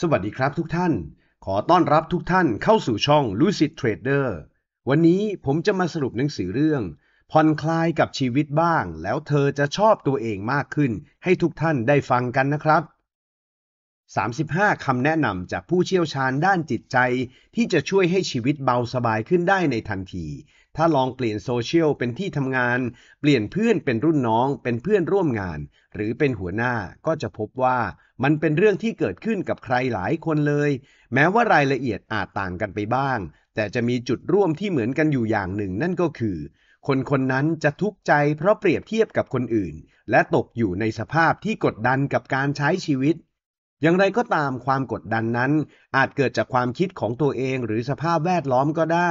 สวัสดีครับทุกท่าน ขอต้อนรับทุกท่านเข้าสู่ช่อง Lucid Trader วันนี้ผมจะมาสรุปหนังสือเรื่องผ่อนคลายกับชีวิตบ้างแล้วเธอจะชอบตัวเองมากขึ้นให้ทุกท่านได้ฟังกันนะครับ35 คำแนะนำจากผู้เชี่ยวชาญด้านจิตใจ ที่จะช่วยให้ชีวิตเบาสบายขึ้นได้ในทันที ถ้าลองเปลี่ยนโซเชียลเป็นที่ทำงาน เปลี่ยนเพื่อนเป็นรุ่นน้องเป็นเพื่อนร่วมงาน หรือเป็นหัวหน้าก็จะพบว่ามันเป็นเรื่องที่เกิดขึ้นกับใครหลายคนเลย แม้ว่ารายละเอียดอาจต่างกันไปบ้าง แต่จะมีจุดร่วมที่เหมือนกันอยู่อย่างหนึ่งนั่นก็คือ คนคนนั้นจะทุกข์ใจเพราะเปรียบเทียบกับคนอื่น และตกอยู่ในสภาพที่กดดันกับการใช้ชีวิตอย่างไรก็ตามความกดดันนั้นอาจเกิดจากความคิดของตัวเองหรือสภาพแวดล้อมก็ได้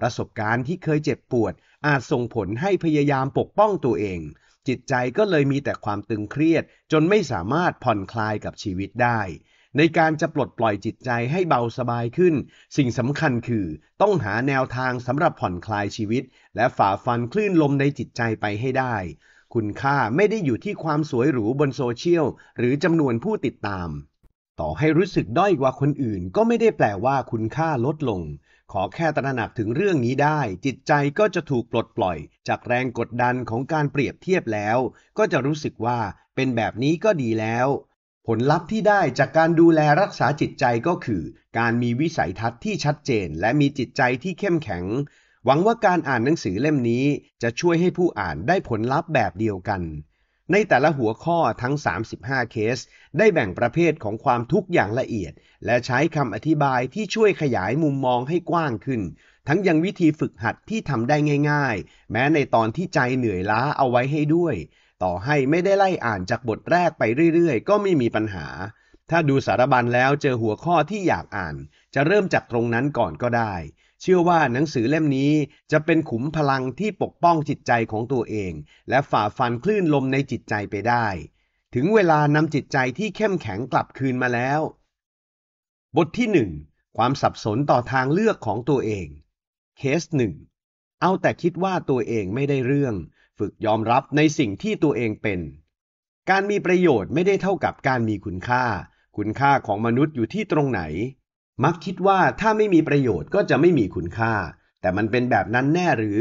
ประสบการณ์ที่เคยเจ็บปวดอาจส่งผลให้พยายามปกป้องตัวเอง จิตใจก็เลยมีแต่ความตึงเครียดจนไม่สามารถผ่อนคลายกับชีวิตได้ ในการจะปลดปล่อยจิตใจให้เบาสบายขึ้นสิ่งสำคัญคือต้องหาแนวทางสำหรับผ่อนคลายชีวิตและฝ่าฟันคลื่นลมในจิตใจไปให้ได้คุณค่าไม่ได้อยู่ที่ความสวยหรูบนโซเชียลหรือจำนวนผู้ติดตาม ต่อให้รู้สึกด้อยกว่าคนอื่นก็ไม่ได้แปลว่าคุณค่าลดลง ขอแค่ตระหนักถึงเรื่องนี้ได้จิตใจก็จะถูกปลดปล่อยจากแรงกดดันของการเปรียบเทียบแล้วก็จะรู้สึกว่าเป็นแบบนี้ก็ดีแล้ว ผลลัพธ์ที่ได้จากการดูแลรักษาจิตใจก็คือการมีวิสัยทัศน์ที่ชัดเจนและมีจิตใจที่เข้มแข็งหวังว่าการอ่านหนังสือเล่มนี้ จะช่วยให้ผู้อ่านได้ผลลัพธ์แบบเดียวกัน ในแต่ละหัวข้อทั้ง 35 เคส ได้แบ่งประเภทของความทุกข์อย่างละเอียด และใช้คำอธิบายที่ช่วยขยายมุมมองให้กว้างขึ้น ทั้งยังวิธีฝึกหัดที่ทำได้ง่ายๆ แม้ในตอนที่ใจเหนื่อยล้าเอาไว้ให้ด้วย ต่อให้ไม่ได้ไล่อ่านจากบทแรกไปเรื่อยๆ ก็ไม่มีปัญหา ถ้าดูสารบัญแล้วเจอหัวข้อที่อยากอ่าน จะเริ่มจากตรงนั้นก่อนก็ได้เชื่อว่าหนังสือเล่มนี้จะเป็นขุมพลังที่ปกป้องจิตใจของตัวเอง และฝ่าฟันคลื่นลมในจิตใจไปได้ ถึงเวลานำจิตใจที่เข้มแข็งกลับคืนมาแล้ว บทที่หนึ่งความสับสนต่อทางเลือกของตัวเองเคสหนึ่งเอาแต่คิดว่าตัวเองไม่ได้เรื่อง ฝึกยอมรับในสิ่งที่ตัวเองเป็น การมีประโยชน์ไม่ได้เท่ากับการมีคุณค่า คุณค่าของมนุษย์อยู่ที่ตรงไหนมักคิดว่าถ้าไม่มีประโยชน์ก็จะไม่มีคุณค่า แต่มันเป็นแบบนั้นแน่หรือ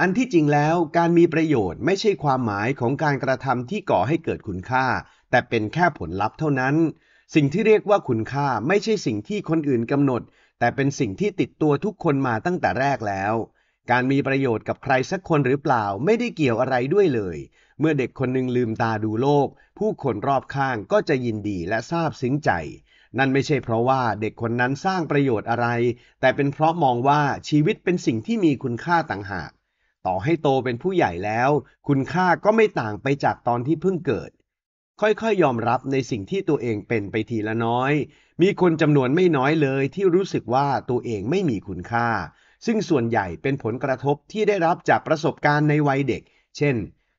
อันที่จริงแล้ว การมีประโยชน์ไม่ใช่ความหมายของการกระทำที่ก่อให้เกิดคุณค่า แต่เป็นแค่ผลลัพธ์เท่านั้น สิ่งที่เรียกว่าคุณค่า ไม่ใช่สิ่งที่คนอื่นกำหนด แต่เป็นสิ่งที่ติดตัวทุกคนมาตั้งแต่แรกแล้ว การมีประโยชน์กับใครสักคนหรือเปล่าไม่ได้เกี่ยวอะไรด้วยเลย เมื่อเด็กคนหนึ่งลืมตาดูโลก ผู้คนรอบข้างก็จะยินดีและซาบซึ้งใจนั่นไม่ใช่เพราะว่าเด็กคนนั้นสร้างประโยชน์อะไร แต่เป็นเพราะมองว่าชีวิตเป็นสิ่งที่มีคุณค่าต่างหาก ต่อให้โตเป็นผู้ใหญ่แล้ว คุณค่าก็ไม่ต่างไปจากตอนที่เพิ่งเกิด ค่อยๆยอมรับในสิ่งที่ตัวเองเป็นไปทีละน้อย มีคนจำนวนไม่น้อยเลยที่รู้สึกว่าตัวเองไม่มีคุณค่า ซึ่งส่วนใหญ่เป็นผลกระทบที่ได้รับจากประสบการณ์ในวัยเด็ก เช่น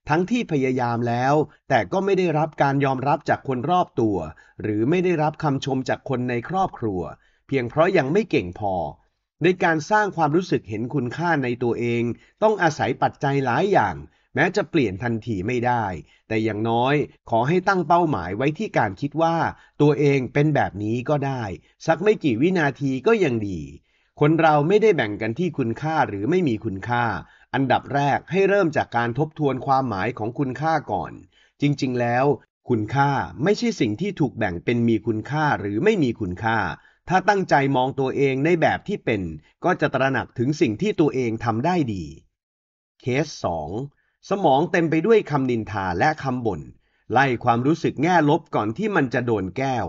ทั้งที่พยายามแล้ว แต่ก็ไม่ได้รับการยอมรับจากคนรอบตัว หรือไม่ได้รับคำชมจากคนในครอบครัว เพียงเพราะยังไม่เก่งพอ ในการสร้างความรู้สึกเห็นคุณค่าในตัวเอง ต้องอาศัยปัจจัยหลายอย่าง แม้จะเปลี่ยนทันทีไม่ได้ แต่อย่างน้อยขอให้ตั้งเป้าหมายไว้ที่การคิดว่า ตัวเองเป็นแบบนี้ก็ได้สักไม่กี่วินาทีก็ยังดี คนเราไม่ได้แบ่งกันที่คุณค่าหรือไม่มีคุณค่าอันดับแรกให้เริ่มจากการทบทวนความหมายของคุณค่าก่อน จริงๆแล้ว คุณค่าไม่ใช่สิ่งที่ถูกแบ่งเป็นมีคุณค่าหรือไม่มีคุณค่า ถ้าตั้งใจมองตัวเองในแบบที่เป็น ก็จะตระหนักถึงสิ่งที่ตัวเองทำได้ดี เคส2สมองเต็มไปด้วยคำนินทาและคำบน่นไล่ความรู้สึกแง่ลบก่อนที่มันจะโดนแก้ว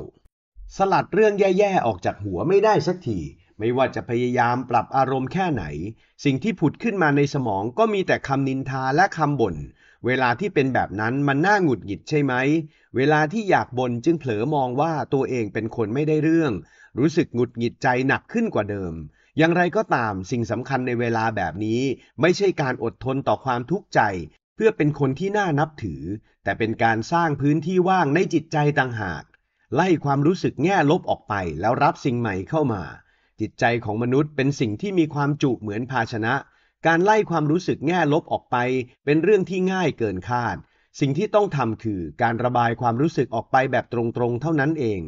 สลัดเรื่องแย่ๆ ออกจากหัวไม่ได้สักทีไม่ว่าจะพยายามปรับอารมณ์แค่ไหน สิ่งที่ผุดขึ้นมาในสมองก็มีแต่คำนินทาและคำบน่น เวลาที่เป็นแบบนั้นมันน่าหงุดหงิดใช่ไหม เวลาที่อยากบ่นจึงเผลอมองว่าตัวเองเป็นคนไม่ได้เรื่อง รู้สึกหงุดหงิดใจหนักขึ้นกว่าเดิม อย่างไรก็ตามสิ่งสำคัญในเวลาแบบนี้ ไม่ใช่การอดทนต่อความทุกข์ใจ เพื่อเป็นคนที่น่านับถือ แต่เป็นการสร้างพื้นที่ว่างในจิตใจต่างหาก ไล่ความรู้สึกแง่ลบออกไปแล้วรับสิ่งใหม่เข้ามาจิตใจของมนุษย์เป็นสิ่งที่มีความจุเหมือนภาชนะ การไล่ความรู้สึกแง่ลบออกไป เป็นเรื่องที่ง่ายเกินคาด สิ่งที่ต้องทำคือการระบายความรู้สึกออกไปแบบตรงๆเท่านั้นเอง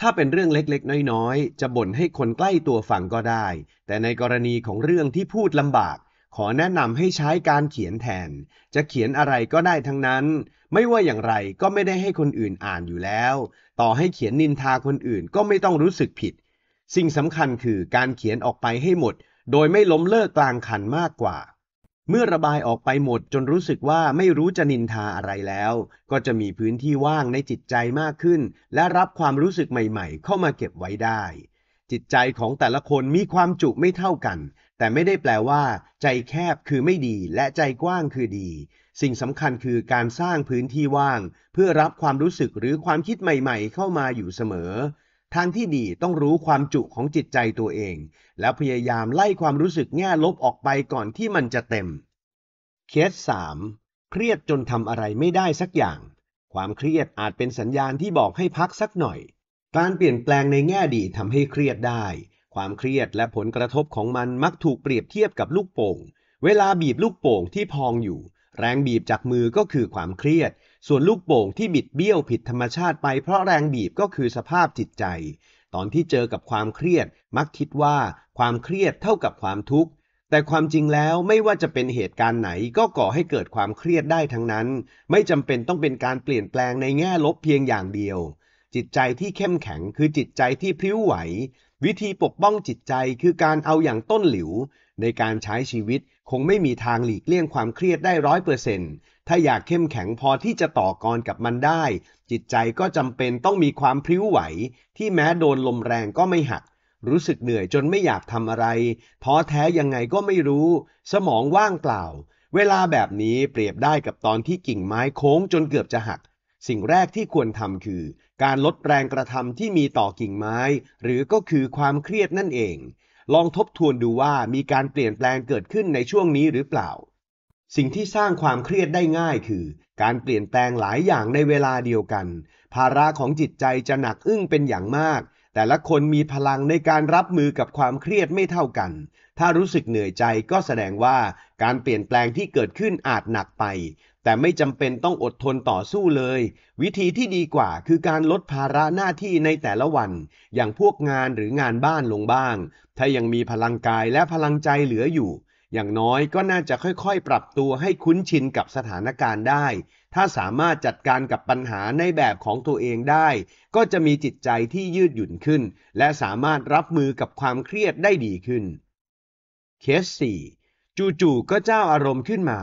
ถ้าเป็นเรื่องเล็กๆ น้อย ๆ จะบ่นให้คนใกล้ตัวฟังก็ได้ แต่ในกรณีของเรื่องที่พูดลำบาก ขอแนะนำให้ใช้การเขียนแทน จะเขียนอะไรก็ได้ทั้งนั้น ไม่ว่าอย่างไรก็ไม่ได้ให้คนอื่นอ่านอยู่แล้ว ต่อให้เขียนนินทาคนอื่น ก็ไม่ต้องรู้สึกผิดสิ่งสำคัญคือการเขียนออกไปให้หมดโดยไม่ล้มเลิกกลางคันมากกว่า เมื่อระบายออกไปหมดจนรู้สึกว่าไม่รู้จะนินทาอะไรแล้ว ก็จะมีพื้นที่ว่างในจิตใจมากขึ้นและรับความรู้สึกใหม่ๆ เข้ามาเก็บไว้ได้ จิตใจของแต่ละคนมีความจุไม่เท่ากันแต่ไม่ได้แปลว่าใจแคบคือไม่ดีและใจกว้างคือดี สิ่งสำคัญคือการสร้างพื้นที่ว่างเพื่อรับความรู้สึกหรือความคิดใหม่ๆ เข้ามาอยู่เสมอทางที่ดีต้องรู้ความจุของจิตใจตัวเอง แล้วพยายามไล่ความรู้สึกแง่ลบออกไปก่อนที่มันจะเต็ม เคส 3. เครียดจนทำอะไรไม่ได้สักอย่าง ความเครียดอาจเป็นสัญญาณที่บอกให้พักสักหน่อย การเปลี่ยนแปลงในแง่ดีทำให้เครียดได้ ความเครียดและผลกระทบของมันมักถูกเปรียบเทียบกับลูกโป่ง เวลาบีบลูกโป่งที่พองอยู่ แรงบีบจากมือก็คือความเครียดส่วนลูกโป่งที่บิดเบี้ยวผิดธรรมชาติไปเพราะแรงบีบก็คือสภาพจิตใจ ตอนที่เจอกับความเครียด มักคิดว่าความเครียดเท่ากับความทุกข์ แต่ความจริงแล้วไม่ว่าจะเป็นเหตุการณ์ไหนก็ก่อให้เกิดความเครียดได้ทั้งนั้น ไม่จำเป็นต้องเป็นการเปลี่ยนแปลงในแง่ลบเพียงอย่างเดียว จิตใจที่เข้มแข็งคือจิตใจที่พลิ้วไหว วิธีปกป้องจิตใจคือการเอาอย่างต้นหลิวในการใช้ชีวิตคงไม่มีทางหลีกเลี่ยงความเครียดได้ร้อยเปอร์เซนต์ถ้าอยากเข้มแข็งพอที่จะต่อกรกับมันได้ จิตใจก็จำเป็นต้องมีความพริ้วไหวที่แม้โดนลมแรงก็ไม่หัก รู้สึกเหนื่อยจนไม่อยากทำอะไรท้อแท้ยังไงก็ไม่รู้ สมองว่างเปล่า เวลาแบบนี้เปรียบได้กับตอนที่กิ่งไม้โค้งจนเกือบจะหัก สิ่งแรกที่ควรทำคือการลดแรงกระทำที่มีต่อกิ่งไม้ หรือก็คือความเครียดนั่นเองลองทบทวนดูว่ามีการเปลี่ยนแปลงเกิดขึ้นในช่วงนี้หรือเปล่า สิ่งที่สร้างความเครียดได้ง่ายคือการเปลี่ยนแปลงหลายอย่างในเวลาเดียวกัน ภาระของจิตใจจะหนักอึ้งเป็นอย่างมาก แต่ละคนมีพลังในการรับมือกับความเครียดไม่เท่ากัน ถ้ารู้สึกเหนื่อยใจก็แสดงว่าการเปลี่ยนแปลงที่เกิดขึ้นอาจหนักไปแต่ไม่จำเป็นต้องอดทนต่อสู้เลย วิธีที่ดีกว่าคือการลดภาระหน้าที่ในแต่ละวัน อย่างพวกงานหรืองานบ้านลงบ้าง ถ้ายังมีพลังกายและพลังใจเหลืออยู่ อย่างน้อยก็น่าจะค่อยๆ ปรับตัวให้คุ้นชินกับสถานการณ์ได้ ถ้าสามารถจัดการกับปัญหาในแบบของตัวเองได้ ก็จะมีจิตใจที่ยืดหยุ่นขึ้น และสามารถรับมือกับความเครียดได้ดีขึ้นเคสสี่จู่ๆก็เจ้าอารมณ์ขึ้นมา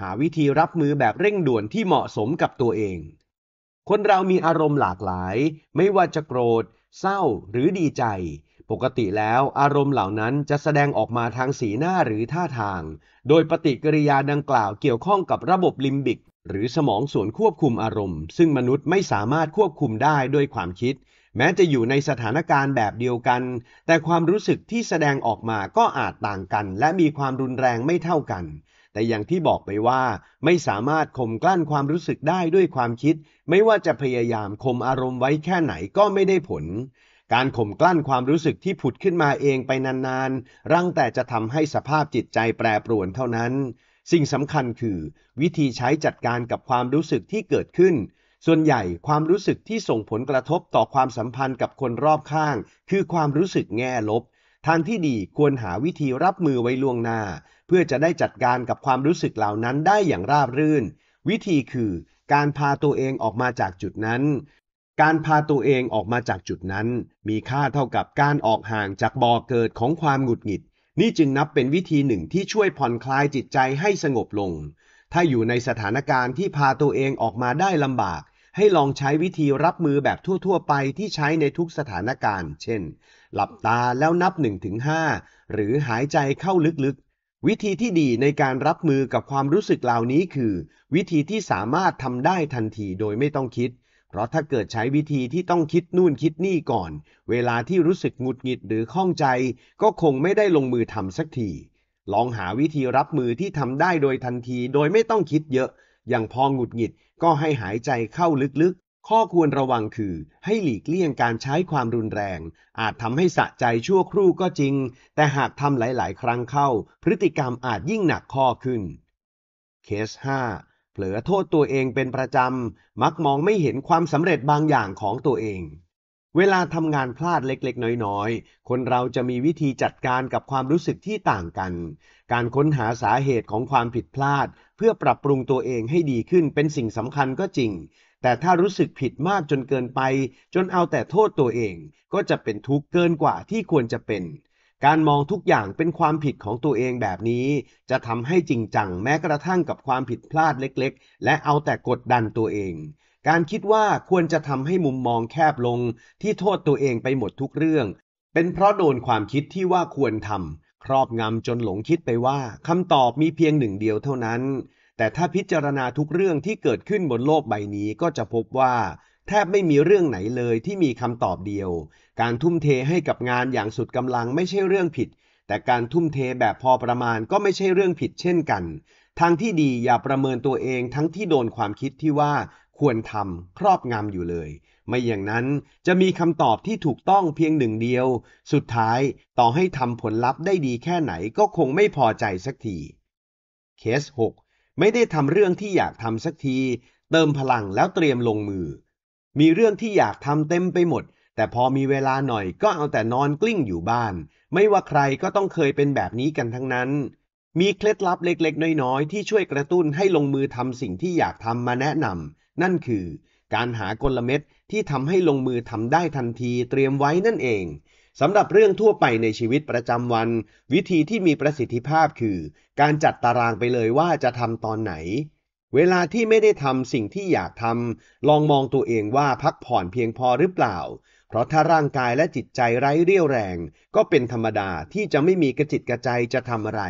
หาวิธีรับมือแบบเร่งด่วนที่เหมาะสมกับตัวเอง คนเรามีอารมณ์หลากหลาย ไม่ว่าจะโกรธ เศร้าหรือดีใจ ปกติแล้วอารมณ์เหล่านั้นจะแสดงออกมาทางสีหน้าหรือท่าทาง โดยปฏิกิริยาดังกล่าวเกี่ยวข้องกับระบบลิมบิกหรือสมองส่วนควบคุมอารมณ์ซึ่งมนุษย์ไม่สามารถควบคุมได้ด้วยความคิด แม้จะอยู่ในสถานการณ์แบบเดียวกัน แต่ความรู้สึกที่แสดงออกมาก็อาจต่างกันและมีความรุนแรงไม่เท่ากันแต่อย่างที่บอกไปว่า ไม่สามารถข่มกลั้นความรู้สึกได้ด้วยความคิด ไม่ว่าจะพยายามข่มอารมณ์ไว้แค่ไหนก็ไม่ได้ผล การข่มกลั้นความรู้สึกที่ผุดขึ้นมาเองไปนานๆ รังแต่จะทำให้สภาพจิตใจแปรปรวนเท่านั้น สิ่งสำคัญคือ วิธีใช้จัดการกับความรู้สึกที่เกิดขึ้น ส่วนใหญ่ความรู้สึกที่ส่งผลกระทบต่อความสัมพันธ์กับคนรอบข้าง คือความรู้สึกแง่ลบ ทางที่ดีควรหาวิธีรับมือไว้ล่วงหน้าเพื่อจะได้จัดการกับความรู้สึกเหล่านั้นได้อย่างราบรื่น วิธีคือการพาตัวเองออกมาจากจุดนั้น การพาตัวเองออกมาจากจุดนั้น มีค่าเท่ากับการออกห่างจากบ่อเกิดของความหงุดหงิด นี่จึงนับเป็นวิธีหนึ่งที่ช่วยผ่อนคลายจิตใจให้สงบลง ถ้าอยู่ในสถานการณ์ที่พาตัวเองออกมาได้ลำบาก ให้ลองใช้วิธีรับมือแบบทั่ว ๆ ไปที่ใช้ในทุกสถานการณ์ เช่น หลับตาแล้วนับ1-5หรือหายใจเข้าลึกวิธีที่ดีในการรับมือกับความรู้สึกเหล่านี้คือ วิธีที่สามารถทำได้ทันทีโดยไม่ต้องคิด เพราะถ้าเกิดใช้วิธีที่ต้องคิดนู่นคิดนี่ก่อน เวลาที่รู้สึกหงุดหงิดหรือข้องใจก็คงไม่ได้ลงมือทำสักที ลองหาวิธีรับมือที่ทำได้โดยทันทีโดยไม่ต้องคิดเยอะ อย่างพอหงุดหงิดก็ให้หายใจเข้าลึกข้อควรระวังคือ ให้หลีกเลี่ยงการใช้ความรุนแรง อาจทำให้สะใจชั่วครู่ก็จริง แต่หากทำหลายๆ ครั้งเข้า พฤติกรรมอาจยิ่งหนักข้อขึ้นเคส 5เผลอโทษตัวเองเป็นประจำ มักมองไม่เห็นความสำเร็จบางอย่างของตัวเอง เวลาทำงานพลาดเล็กๆ น้อย ๆ คนเราจะมีวิธีจัดการกับความรู้สึกที่ต่างกัน การค้นหาสาเหตุของความผิดพลาด เพื่อปรับปรุงตัวเองให้ดีขึ้นเป็นสิ่งสำคัญก็จริงแต่ถ้ารู้สึกผิดมากจนเกินไป จนเอาแต่โทษตัวเองก็จะเป็นทุกข์เกินกว่าที่ควรจะเป็น การมองทุกอย่างเป็นความผิดของตัวเองแบบนี้ จะทำให้จริงจังแม้กระทั่งกับความผิดพลาดเล็กๆ และเอาแต่กดดันตัวเอง การคิดว่าควรจะทำให้มุมมองแคบลงที่โทษตัวเองไปหมดทุกเรื่อง เป็นเพราะโดนความคิดที่ว่าควรทำครอบงำจนหลงคิดไปว่าคำตอบมีเพียงหนึ่งเดียวเท่านั้นแต่ถ้าพิจารณาทุกเรื่องที่เกิดขึ้นบนโลกใบนี้ก็จะพบว่า แทบไม่มีเรื่องไหนเลยที่มีคำตอบเดียว การทุ่มเทให้กับงานอย่างสุดกำลังไม่ใช่เรื่องผิด แต่การทุ่มเทแบบพอประมาณก็ไม่ใช่เรื่องผิดเช่นกัน ทางที่ดีอย่าประเมินตัวเองทั้งที่โดนความคิดที่ว่า ควรทำครอบงำอยู่เลย ไม่อย่างนั้นจะมีคำตอบที่ถูกต้องเพียงหนึ่งเดียว สุดท้าย ต่อให้ทำผลลัพธ์ได้ดีแค่ไหนก็คงไม่พอใจสักที เคส 6ไม่ได้ทำเรื่องที่อยากทำสักที เติมพลังแล้วเตรียมลงมือ มีเรื่องที่อยากทำเต็มไปหมด แต่พอมีเวลาหน่อยก็เอาแต่นอนกลิ้งอยู่บ้าน ไม่ว่าใครก็ต้องเคยเป็นแบบนี้กันทั้งนั้น มีเคล็ดลับเล็กๆน้อยๆ ที่ช่วยกระตุ้นให้ลงมือทำสิ่งที่อยากทำมาแนะนำ นั่นคือการหากลเม็ดที่ทำให้ลงมือทำได้ทันทีเตรียมไว้นั่นเองสำหรับเรื่องทั่วไปในชีวิตประจำวัน วิธีที่มีประสิทธิภาพคือ การจัดตารางไปเลยว่าจะทำตอนไหน เวลาที่ไม่ได้ทำสิ่งที่อยากทำลองมองตัวเองว่าพักผ่อนเพียงพอหรือเปล่า เพราะถ้าร่างกายและจิตใจไร้เรี่ยวแรง ก็เป็นธรรมดาที่จะไม่มีกระจิตกระใจจะทำอะไร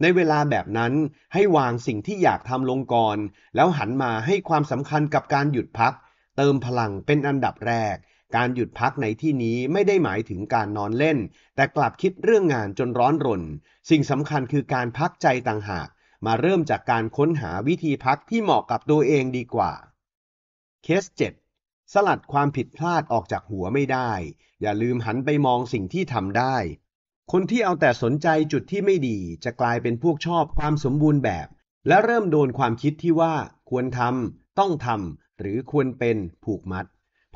ในเวลาแบบนั้นให้วางสิ่งที่อยากทำลงก่อนแล้วหันมาให้ความสำคัญกับการหยุดพัก เติมพลังเป็นอันดับแรกการหยุดพักในที่นี้ไม่ได้หมายถึงการนอนเล่น แต่กลับคิดเรื่องงานจนร้อนรน สิ่งสำคัญคือการพักใจต่างหาก มาเริ่มจากการค้นหาวิธีพักที่เหมาะกับตัวเองดีกว่า เคส7สลัดความผิดพลาดออกจากหัวไม่ได้ อย่าลืมหันไปมองสิ่งที่ทำได้ คนที่เอาแต่สนใจจุดที่ไม่ดีจะกลายเป็นพวกชอบความสมบูรณ์แบบ และเริ่มโดนความคิดที่ว่าควรทำ ต้องทำ หรือควรเป็นผูกมัด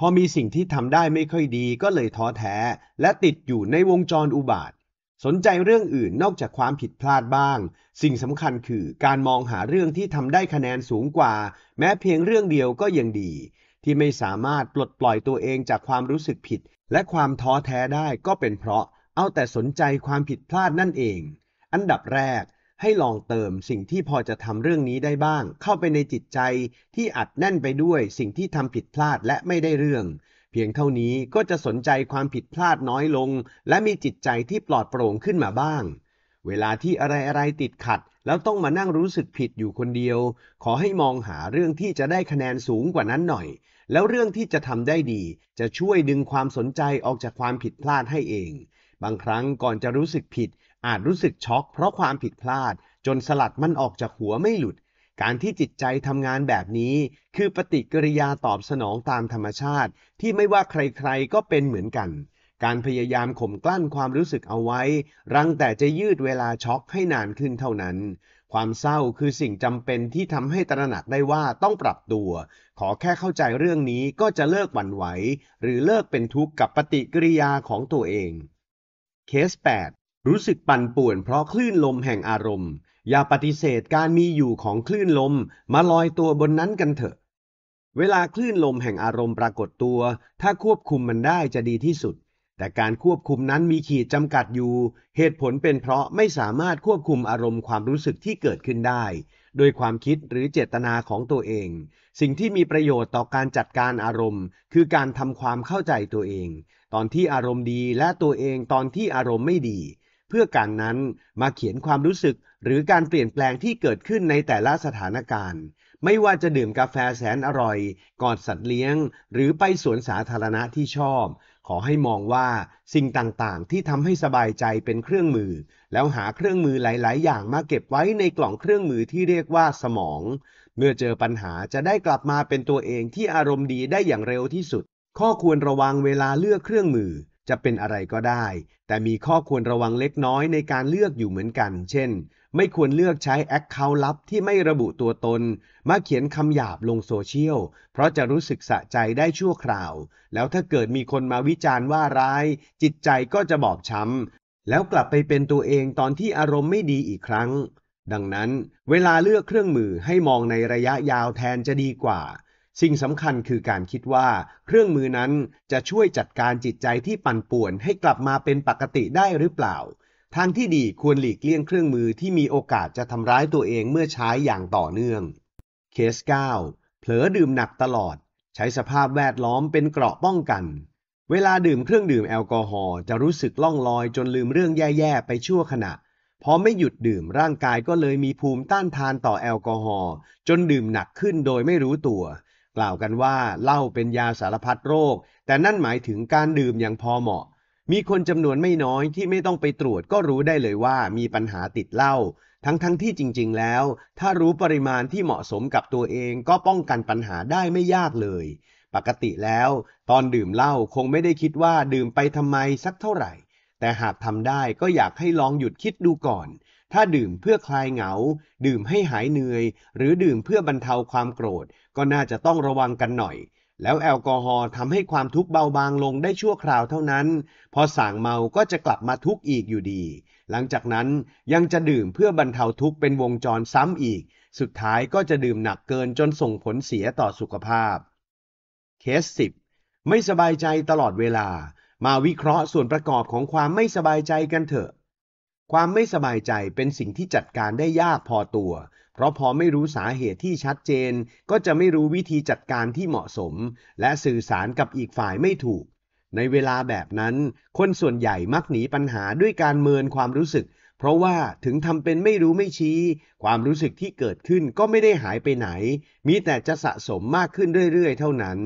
พอมีสิ่งที่ทำได้ไม่ค่อยดีก็เลยท้อแท้ และติดอยู่ในวงจรอุบาท สนใจเรื่องอื่นนอกจากความผิดพลาดบ้าง สิ่งสำคัญคือการมองหาเรื่องที่ทำได้คะแนนสูงกว่า แม้เพียงเรื่องเดียวก็ยังดี ที่ไม่สามารถปลดปล่อยตัวเองจากความรู้สึกผิด และความท้อแท้ได้ก็เป็นเพราะ เอาแต่สนใจความผิดพลาดนั่นเอง อันดับแรกให้ลองเติมสิ่งที่พอจะทำเรื่องนี้ได้บ้าง เข้าไปในจิตใจที่อัดแน่นไปด้วยสิ่งที่ทำผิดพลาดและไม่ได้เรื่อง เพียงเท่านี้ก็จะสนใจความผิดพลาดน้อยลงและมีจิตใจที่ปลอดโปร่งขึ้นมาบ้าง เวลาที่อะไรๆติดขัดแล้วต้องมานั่งรู้สึกผิดอยู่คนเดียว ขอให้มองหาเรื่องที่จะได้คะแนนสูงกว่านั้นหน่อย แล้วเรื่องที่จะทำได้ดีจะช่วยดึงความสนใจออกจากความผิดพลาดให้เอง บางครั้งก่อนจะรู้สึกผิดอาจรู้สึกช็อกเพราะความผิดพลาด จนสลัดมันออกจากหัวไม่หลุด การที่จิตใจทำงานแบบนี้ คือปฏิกิริยาตอบสนองตามธรรมชาติ ที่ไม่ว่าใครๆก็เป็นเหมือนกัน การพยายามข่มกลั้นความรู้สึกเอาไว้ รังแต่จะยืดเวลาช็อกให้นานขึ้นเท่านั้น ความเศร้าคือสิ่งจำเป็นที่ทำให้ตระหนักได้ว่าต้องปรับตัว ขอแค่เข้าใจเรื่องนี้ก็จะเลิกหวั่นไหว หรือเลิกเป็นทุกข์กับปฏิกิริยาของตัวเอง เคส8รู้สึกปั่นป่วนเพราะคลื่นลมแห่งอารมณ์ อย่าปฏิเสธการมีอยู่ของคลื่นลมมาลอยตัวบนนั้นกันเถอะ เวลาคลื่นลมแห่งอารมณ์ปรากฏตัว ถ้าควบคุมมันได้จะดีที่สุด แต่การควบคุมนั้นมีขีดจำกัดอยู่ เหตุผลเป็นเพราะไม่สามารถควบคุมอารมณ์ความรู้สึกที่เกิดขึ้นได้ โดยความคิดหรือเจตนาของตัวเอง สิ่งที่มีประโยชน์ต่อการจัดการอารมณ์ คือการทำความเข้าใจตัวเอง ตอนที่อารมณ์ดีและตัวเองตอนที่อารมณ์ไม่ดีเพื่อการนั้นมาเขียนความรู้สึกหรือการเปลี่ยนแปลงที่เกิดขึ้นในแต่ละสถานการณ์ ไม่ว่าจะดื่มกาแฟแสนอร่อยกอดสัตว์เลี้ยง หรือไปสวนสาธารณะที่ชอบ ขอให้มองว่าสิ่งต่างๆ ที่ทำให้สบายใจเป็นเครื่องมือ แล้วหาเครื่องมือหลายๆ อย่างมาเก็บไว้ในกล่องเครื่องมือที่เรียกว่าสมอง เมื่อเจอปัญหาจะได้กลับมาเป็นตัวเองที่อารมณ์ดีได้อย่างเร็วที่สุด ข้อควรระวังเวลาเลือกเครื่องมือจะเป็นอะไรก็ได้ แต่มีข้อควรระวังเล็กน้อยในการเลือกอยู่เหมือนกัน เช่น ไม่ควรเลือกใช้แอคเคาท์ลับที่ไม่ระบุตัวตน มาเขียนคำหยาบลงโซเชียล เพราะจะรู้สึกสะใจได้ชั่วคราว แล้วถ้าเกิดมีคนมาวิจารณ์ว่าร้าย จิตใจก็จะบอบช้ำ แล้วกลับไปเป็นตัวเองตอนที่อารมณ์ไม่ดีอีกครั้ง ดังนั้น เวลาเลือกเครื่องมือให้มองในระยะยาวแทนจะดีกว่าสิ่งสำคัญคือการคิดว่า เครื่องมือนั้นจะช่วยจัดการจิตใจที่ปั่นป่วนให้กลับมาเป็นปกติได้หรือเปล่า ทางที่ดีควรหลีกเลี่ยงเครื่องมือที่มีโอกาสจะทำร้ายตัวเองเมื่อใช้อย่างต่อเนื่อง เคส9เผลอดื่มหนักตลอด ใช้สภาพแวดล้อมเป็นเกราะป้องกัน เวลาดื่มเครื่องดื่มแอลกอฮอล์จะรู้สึกล่องลอยจนลืมเรื่องแย่ๆไปชั่วขณะ พอไม่หยุดดื่มร่างกายก็เลยมีภูมิต้านทานต่อแอลกอฮอล์จนดื่มหนักขึ้นโดยไม่รู้ตัวล่าวกันว่าเหล้าเป็นยาสารพัดโรค แต่นั่นหมายถึงการดื่มอย่างพอเหมาะ มีคนจำนวนไม่น้อยที่ไม่ต้องไปตรวจก็รู้ได้เลยว่ามีปัญหาติดเหล้า ทั้งๆทที่จริงๆแล้ว ถ้ารู้ปริมาณที่เหมาะสมกับตัวเองก็ป้องกันปัญหาได้ไม่ยากเลย ปกติแล้ว ตอนดื่มเหล้าคงไม่ได้คิดว่าดื่มไปทำไมสักเท่าไหร่ แต่หากทำได้ก็อยากให้ลองหยุดคิดดูก่อนถ้าดื่มเพื่อคลายเหงา ดื่มให้หายเหนื่อย หรือดื่มเพื่อบรรเทาความโกรธ ก็น่าจะต้องระวังกันหน่อย แล้วแอลกอฮอล์ทำให้ความทุกข์เบาบางลงได้ชั่วคราวเท่านั้น พอสั่งเมาก็จะกลับมาทุกข์อีกอยู่ดี หลังจากนั้นยังจะดื่มเพื่อบรรเทาทุกข์เป็นวงจรซ้ำอีก สุดท้ายก็จะดื่มหนักเกินจนส่งผลเสียต่อสุขภาพ เคสสิบไม่สบายใจตลอดเวลา มาวิเคราะห์ส่วนประกอบของความไม่สบายใจกันเถอะความไม่สบายใจเป็นสิ่งที่จัดการได้ยากพอตัว เพราะพอไม่รู้สาเหตุที่ชัดเจน ก็จะไม่รู้วิธีจัดการที่เหมาะสม และสื่อสารกับอีกฝ่ายไม่ถูก ในเวลาแบบนั้น คนส่วนใหญ่มักหนีปัญหาด้วยการเมินความรู้สึก เพราะว่าถึงทำเป็นไม่รู้ไม่ชี้ ความรู้สึกที่เกิดขึ้นก็ไม่ได้หายไปไหน มีแต่จะสะสมมากขึ้นเรื่อยๆ เท่านั้น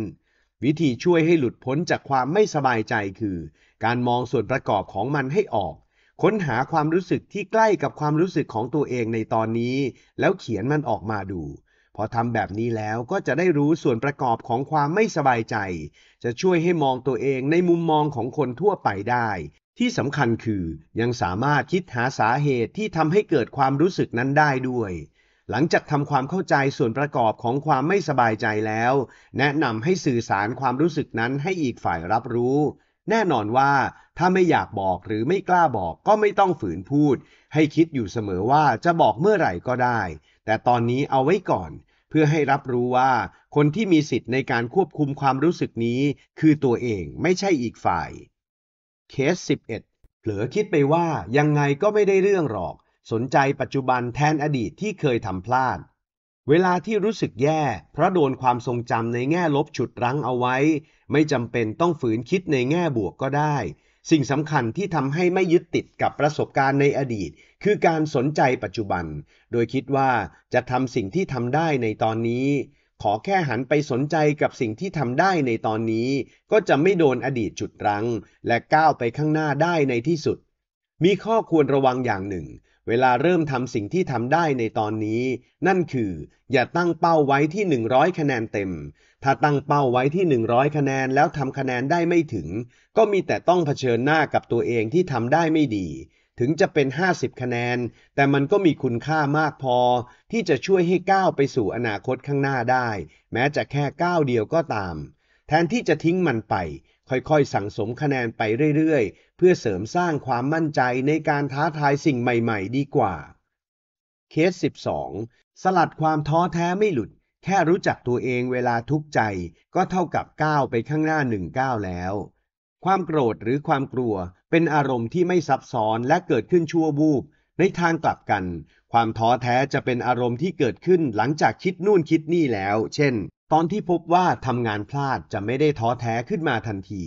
วิธีช่วยให้หลุดพ้นจากความไม่สบายใจคือ การมองส่วนประกอบของมันให้ออกค้นหาความรู้สึกที่ใกล้กับความรู้สึกของตัวเองในตอนนี้แล้วเขียนมันออกมาดู พอทำแบบนี้แล้วก็จะได้รู้ส่วนประกอบของความไม่สบายใจ จะช่วยให้มองตัวเองในมุมมองของคนทั่วไปได้ ที่สำคัญคือยังสามารถคิดหาสาเหตุที่ทำให้เกิดความรู้สึกนั้นได้ด้วย หลังจากทำความเข้าใจส่วนประกอบของความไม่สบายใจแล้ว แนะนำให้สื่อสารความรู้สึกนั้นให้อีกฝ่ายรับรู้แน่นอนว่าถ้าไม่อยากบอกหรือไม่กล้าบอกก็ไม่ต้องฝืนพูดให้คิดอยู่เสมอว่าจะบอกเมื่อไหร่ก็ได้แต่ตอนนี้เอาไว้ก่อนเพื่อให้รับรู้ว่าคนที่มีสิทธิ์ในการควบคุมความรู้สึกนี้คือตัวเองไม่ใช่อีกฝ่ายเคส11เผลอคิดไปว่ายังไงก็ไม่ได้เรื่องหรอกสนใจปัจจุบันแทนอดีตที่เคยทำพลาดเวลาที่รู้สึกแย่เพราะโดนความทรงจำในแง่ลบฉุดรั้งเอาไว้ไม่จำเป็นต้องฝืนคิดในแง่บวกก็ได้ สิ่งสำคัญที่ทำให้ไม่ยึดติดกับประสบการณ์ในอดีต คือการสนใจปัจจุบัน โดยคิดว่าจะทำสิ่งที่ทำได้ในตอนนี้ ขอแค่หันไปสนใจกับสิ่งที่ทำได้ในตอนนี้ ก็จะไม่โดนอดีตจุดรั้ง และก้าวไปข้างหน้าได้ในที่สุด มีข้อควรระวังอย่างหนึ่ง เวลาเริ่มทำสิ่งที่ทำได้ในตอนนี้ นั่นคือ อย่าตั้งเป้าไว้ที่100คะแนนเต็มถ้าตั้งเป้าไว้ที่ 100 คะแนนแล้วทำคะแนนได้ไม่ถึง ก็มีแต่ต้องเผชิญหน้ากับตัวเองที่ทำได้ไม่ดี ถึงจะเป็น 50 คะแนน แต่มันก็มีคุณค่ามากพอ ที่จะช่วยให้ก้าวไปสู่อนาคตข้างหน้าได้ แม้จะแค่ก้าวเดียวก็ตาม แทนที่จะทิ้งมันไป ค่อยๆ สั่งสมคะแนนไปเรื่อย ๆ เพื่อเสริมสร้างความมั่นใจในการท้าทายสิ่งใหม่ ๆ ดีกว่า เคส 12 สลัดความท้อแท้ไม่หลุดแค่รู้จักตัวเองเวลาทุกข์ใจก็เท่ากับก้าวไปข้างหน้าหนึ่งก้าวแล้ว ความโกรธหรือความกลัว เป็นอารมณ์ที่ไม่ซับซ้อนและเกิดขึ้นชั่ววูบในทางกลับกัน ความท้อแท้จะเป็นอารมณ์ที่เกิดขึ้นหลังจากคิดนู่นคิดนี่แล้ว เช่น ตอนที่พบว่าทำงานพลาดจะไม่ได้ท้อแท้ขึ้นมาทันที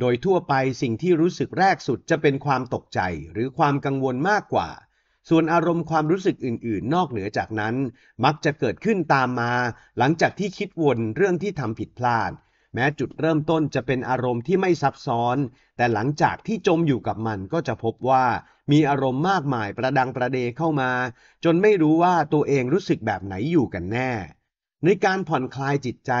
โดยทั่วไปสิ่งที่รู้สึกแรกสุดจะเป็นความตกใจหรือความกังวลมากกว่าส่วนอารมณ์ความรู้สึกอื่น ๆ นอกเหนือจากนั้น มักจะเกิดขึ้นตามมา หลังจากที่คิดวนเรื่องที่ทำผิดพลาด แม้จุดเริ่มต้นจะเป็นอารมณ์ที่ไม่ซับซ้อน แต่หลังจากที่จมอยู่กับมันก็จะพบว่ามีอารมณ์มากมายประดังประเดเข้ามา จนไม่รู้ว่าตัวเองรู้สึกแบบไหนอยู่กันแน่ในการผ่อนคลายจิตใจ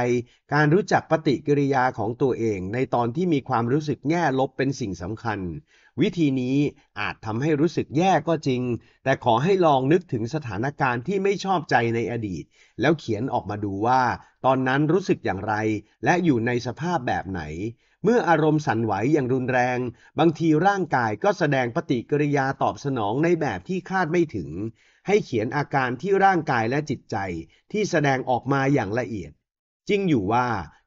การรู้จักปฏิกิริยาของตัวเองในตอนที่มีความรู้สึกแง่ลบเป็นสิ่งสำคัญ วิธีนี้อาจทำให้รู้สึกแย่ก็จริง แต่ขอให้ลองนึกถึงสถานการณ์ที่ไม่ชอบใจในอดีต แล้วเขียนออกมาดูว่าตอนนั้นรู้สึกอย่างไรและอยู่ในสภาพแบบไหน เมื่ออารมณ์สั่นไหวอย่างรุนแรง บางทีร่างกายก็แสดงปฏิกิริยาตอบสนองในแบบที่คาดไม่ถึงให้เขียนอาการที่ร่างกายและจิตใจที่แสดงออกมาอย่างละเอียด จริงอยู่ว่า